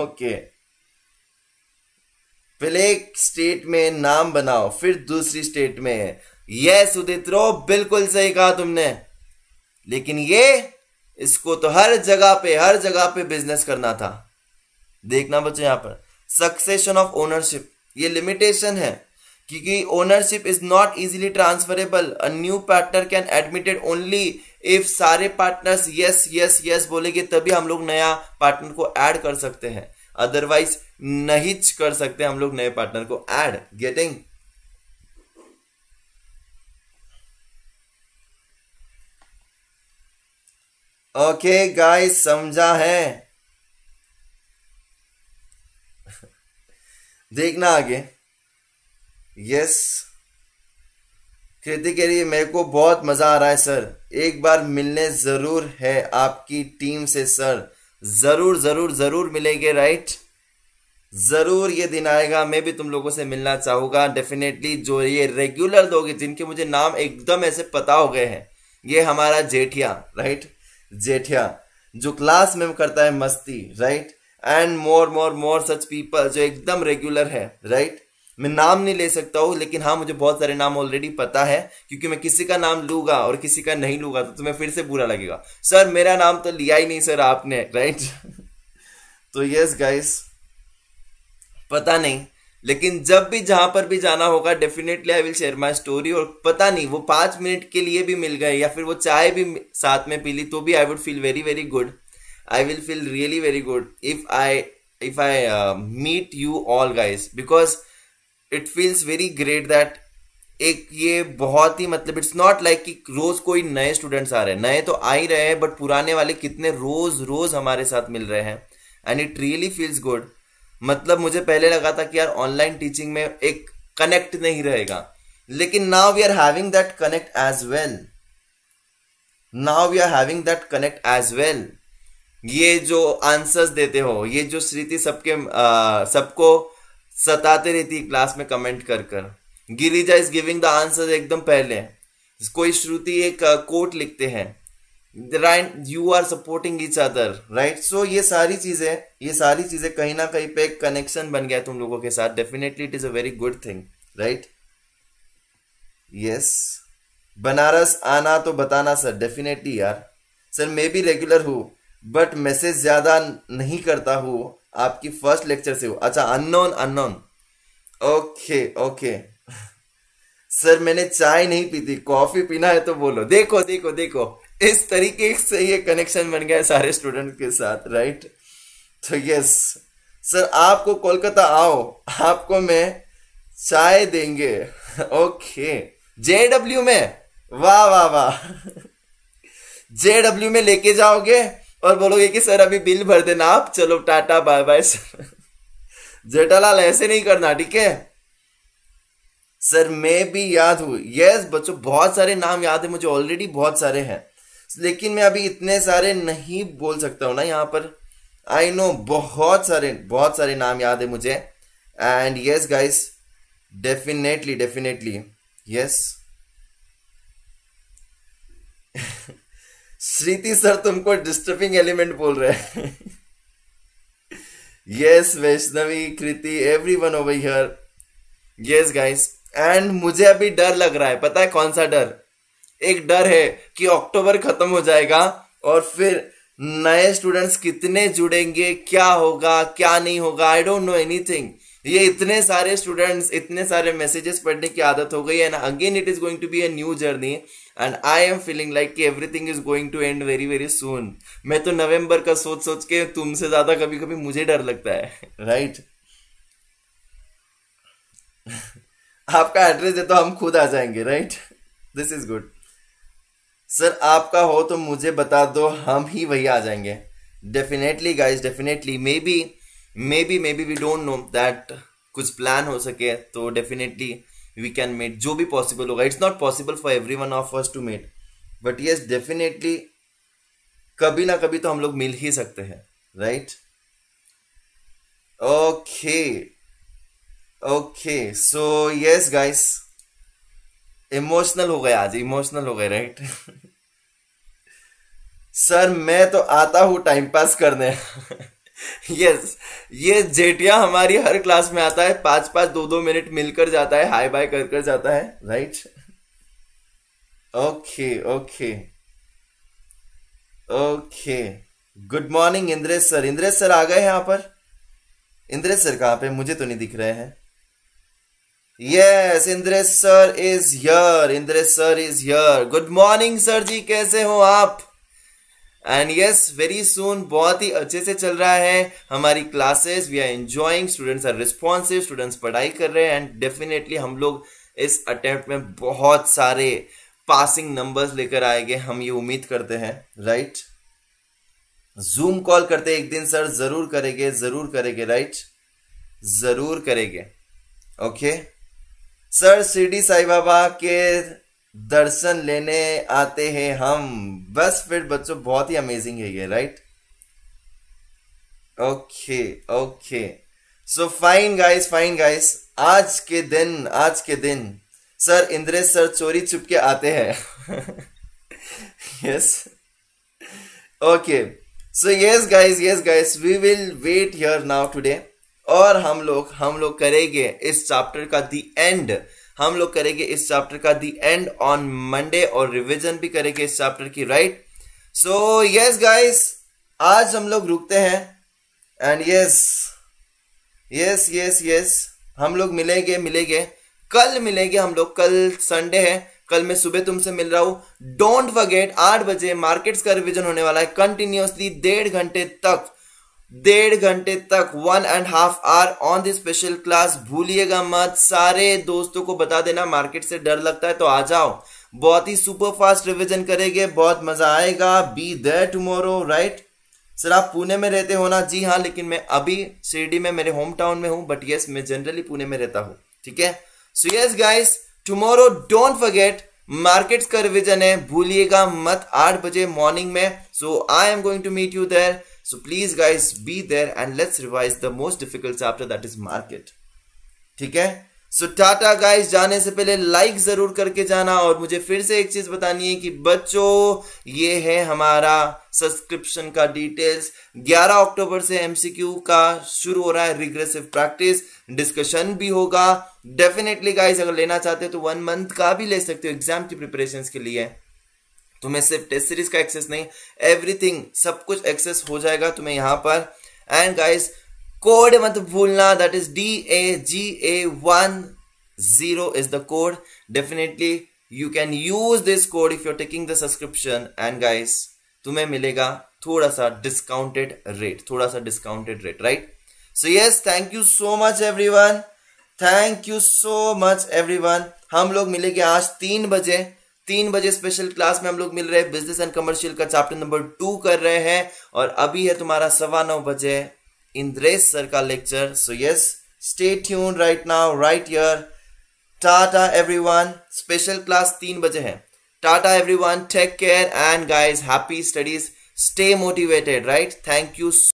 ओके पहले एक स्टेट में नाम बनाओ फिर दूसरी स्टेट में यह सुदित्रो बिल्कुल सही कहा तुमने लेकिन ये इसको तो हर जगह पे हर जगह पे बिजनेस करना था देखना बच्चों यहां पर सक्सेशन ऑफ ओनरशिप ये लिमिटेशन है क्योंकि ownership is not easily transferable a new partner can admitted only if सारे पार्टनर्स यस यस यस बोलेंगे तभी हम लोग नया पार्टनर को ऐड कर सकते हैं अदरवाइज नहीं कर सकते हम लोग नए पार्टनर को ऐड गेटिंग ओके गाइस समझा है *laughs* देखना आगे यस कृति कह रही है मेरे को बहुत मज़ा आ रहा है सर एक बार मिलने ज़रूर है आपकी टीम से सर ज़रूर ज़रूर ज़रूर मिलेंगे राइट ज़रूर ये दिन आएगा मैं भी तुम लोगों से मिलना चाहूंगा डेफिनेटली जो ये रेगुलर लोग हैं जिनके मुझे नाम एकदम ऐसे पता हो गए हैं ये हमारा जेठिया राइट जेठिया जो क्लास में करता है मस्ती right and more more more such people जो एकदम रेगुलर है राइट मैं नाम नहीं ले सकता हूँ लेकिन हाँ मुझे बहुत सारे नाम ऑलरेडी पता है क्योंकि मैं किसी का नाम लूंगा और किसी का नहीं लूंगा तो तुम्हें फिर से बुरा लगेगा सर मेरा नाम तो लिया ही नहीं सर आपने राइट *laughs* तो यस गाइस पता नहीं लेकिन जब भी जहां पर भी जाना होगा definitely I will share my story और पता नहीं वो पांच मिनट के लिए भी मिल गए या फिर वो चाय भी साथ में पी ली तो भी I would feel very very good I will feel really very good if I if I meet you all guys because it feels very great that एक ये बहुत ही मतलब इट्स नॉट लाइक कि रोज कोई नए स्टूडेंट्स आ रहे हैं नए तो आ ही रहे हैं बट पुराने वाले कितने रोज रोज हमारे साथ मिल रहे हैं and it really feels good मतलब मुझे पहले लगा था कि यार ऑनलाइन टीचिंग में एक कनेक्ट नहीं रहेगा लेकिन now we are having that connect as well now we are having that connect as well ये जो आंसर्स देते हो ये जो स्थिति सबके सबको सताते रहती है क्लास में कमेंट कर कर Girija is giving the answer एकदम पहले कोई श्रुति एक कोट लिखते हैं right you are supporting each other right so ये सारी चीजें ये सारी चीजें कहीं ना कहीं पे एक कनेक्शन बन गया तुम लोगों के साथ definitely it is a very good thing right yes Banaras आना तो बताना सर डेफिनेटली यार सर मैं भी रेगुलर हूं बट मैसेज ज़्यादा नहीं करता हूं आपकी फर्स्ट लेक्चर से हो अच्छा unknown unknown okay okay sir मैंने चाय नहीं पी थी कॉफी पीना है तो बोलो देखो देखो देखो इस तरीके से ये कनेक्शन बन गया है सारे स्टूडेंट के साथ राइट तो यस सर आपको कोलकाता आओ आपको मैं चाय देंगे ओके जेडब्ल्यू में वाह वाह वाह जेडब्ल्यू में लेके जाओगे और बोलोगे कि सर अभी बिल भर देना आप चलो tata bye bye sir Jethalal ऐसे नहीं करना ठीक है सर मैं भी याद हूं यस बच्चों बहुत सारे नाम याद है मुझे ऑलरेडी बहुत सारे हैं लेकिन मैं अभी इतने सारे नहीं बोल सकता हूं ना यहां पर आई नो बहुत सारे बहुत सारे नाम याद है मुझे and yes guys definitely definitely yes Shriti sir तुमको डिस्टर्बिंग एलिमेंट बोल रहे हैं yes Vaishnavi Kriti every one over here yes guys and मुझे अभी डर लग रहा है पता है कौन सा डर एक डर है कि अक्टूबर खत्म हो जाएगा और फिर नए स्टूडेंट्स कितने जुड़ेंगे क्या होगा क्या नहीं होगा आई डोंट नो एनीथिंग ये इतने सारे स्टूडेंट्स इतने सारे मैसेजेस पढ़ने की आदत हो गई and again it is going to be a new journey and I am feeling like कि everything is going to and very very soon मैं तो नवंबर का सोच सोच के तुमसे ज्यादा कभी कभी मुझे डर लगता है राइट right? *laughs* आपका एड्रेस दे तो हम खुद आ जाएंगे right this is good sir आपका हो तो मुझे बता दो हम ही वही आ जाएंगे definitely guys definitely maybe maybe maybe we don't know that कुछ प्लान हो सके तो डेफिनेटली वी कैन मेट जो भी पॉसिबल होगा it's not possible for every one of first to met but yes definitely कभी ना कभी तो हम लोग मिल ही सकते हैं right okay okay so yes guys emotional हो गए आज इमोशनल हो गए राइट सर *laughs* मैं तो आता हूं टाइम पास करने *laughs* यस ये जेटिया हमारी हर क्लास में आता है पांच पांच दो दो मिनट मिलकर जाता है हाई बाय कर कर जाता है right okay okay okay good morning Indresh sir Indresh sir आ गए हैं यहां पर इंद्रेश सर कहां पे मुझे तो नहीं दिख रहे हैं yes Indresh sir is here Indresh sir is here good morning sir ji कैसे हो आप एंड यस वेरी सुन बहुत ही अच्छे से चल रहा है हमारी classes we are enjoying students are responsive students पढ़ाई कर रहे हैं एंड डेफिनेटली हम लोग इस अटेम्प्ट में बहुत सारे पासिंग नंबर्स लेकर आएंगे हम ये उम्मीद करते हैं राइट जूम कॉल करते एक दिन सर जरूर करेंगे जरूर करेंगे राइट जरूर करेंगे ओके सर सिडी साई बाबा के दर्शन लेने आते हैं हम बस फिर बच्चों बहुत ही अमेजिंग है ये right okay okay so fine guys fine guys आज के दिन आज के दिन सर इंद्रेश सर चोरी छुप के आते हैं yes okay so yes guys yes guys we will wait here now today और हम लोग हम लोग करेंगे इस चैप्टर का दी एंड हम लोग करेंगे इस चैप्टर का दी एंड ऑन मंडे और रिविजन भी करेंगे इस चैप्टर की राइट सो यस गाइस आज हम लोग रुकते हैं and yes yes yes yes हम लोग मिलेंगे मिलेंगे कल मिलेंगे हम लोग कल संडे है कल मैं सुबह तुमसे मिल रहा हूं डोंट फॉरगेट आठ बजे मार्केट्स का रिवीजन होने वाला है कंटिन्यूसली डेढ़ घंटे तक डेढ़ घंटे तक one and half hour on this special class भूलिएगा मत सारे दोस्तों को बता देना मार्केट से डर लगता है तो आ जाओ बहुत ही सुपर फास्ट रिविजन करेंगे बहुत मजा आएगा be there tomorrow right sir आप पुणे में रहते हो ना जी हाँ लेकिन मैं अभी शिरडी में मेरे होम टाउन में हूं बट यस मैं जनरली पुणे में रहता हूं ठीक है so yes guys tomorrow don't forget markets का रिविजन है भूलिएगा मत आठ बजे मॉर्निंग में so I am going to meet you there So please guys be there and let's revise the most difficult chapter that is market. ठीक है सो Tata guys जाने से पहले लाइक जरूर करके जाना और मुझे फिर से एक चीज बतानी है कि बच्चों ये है हमारा सब्सक्रिप्शन का डिटेल्स 11 अक्टूबर से एमसीक्यू का शुरू हो रहा है रिग्रेसिव प्रैक्टिस डिस्कशन भी होगा डेफिनेटली गाइज अगर लेना चाहते हो तो वन मंथ का भी ले सकते हो एग्जाम की प्रिपरेशन के लिए तुम्हें सिर्फ टेस्ट सीरीज का एक्सेस नहीं एवरीथिंग सब कुछ एक्सेस हो जाएगा तुम्हें यहां पर एंड गाइस कोड मत भूलना that is D A G A one zero is the code definitely you can use this code if you're taking the subscription and guys तुम्हें मिलेगा थोड़ा सा डिस्काउंटेड रेट थोड़ा सा discounted rate right so yes thank you so much everyone thank you so much everyone हम लोग मिलेंगे आज तीन बजे तीन बजे स्पेशल क्लास में हम लोग मिल रहे हैं बिजनेस एंड कमर्शियल का चैप्टर नंबर टू कर रहे हैं और अभी है तुम्हारा सवा नौ बजे इंद्रेश सर का lecture so yes stay tune right now right यर टाटा एवरीवन स्पेशल क्लास तीन बजे है tata everyone take care and guys happy studies stay motivated right thank you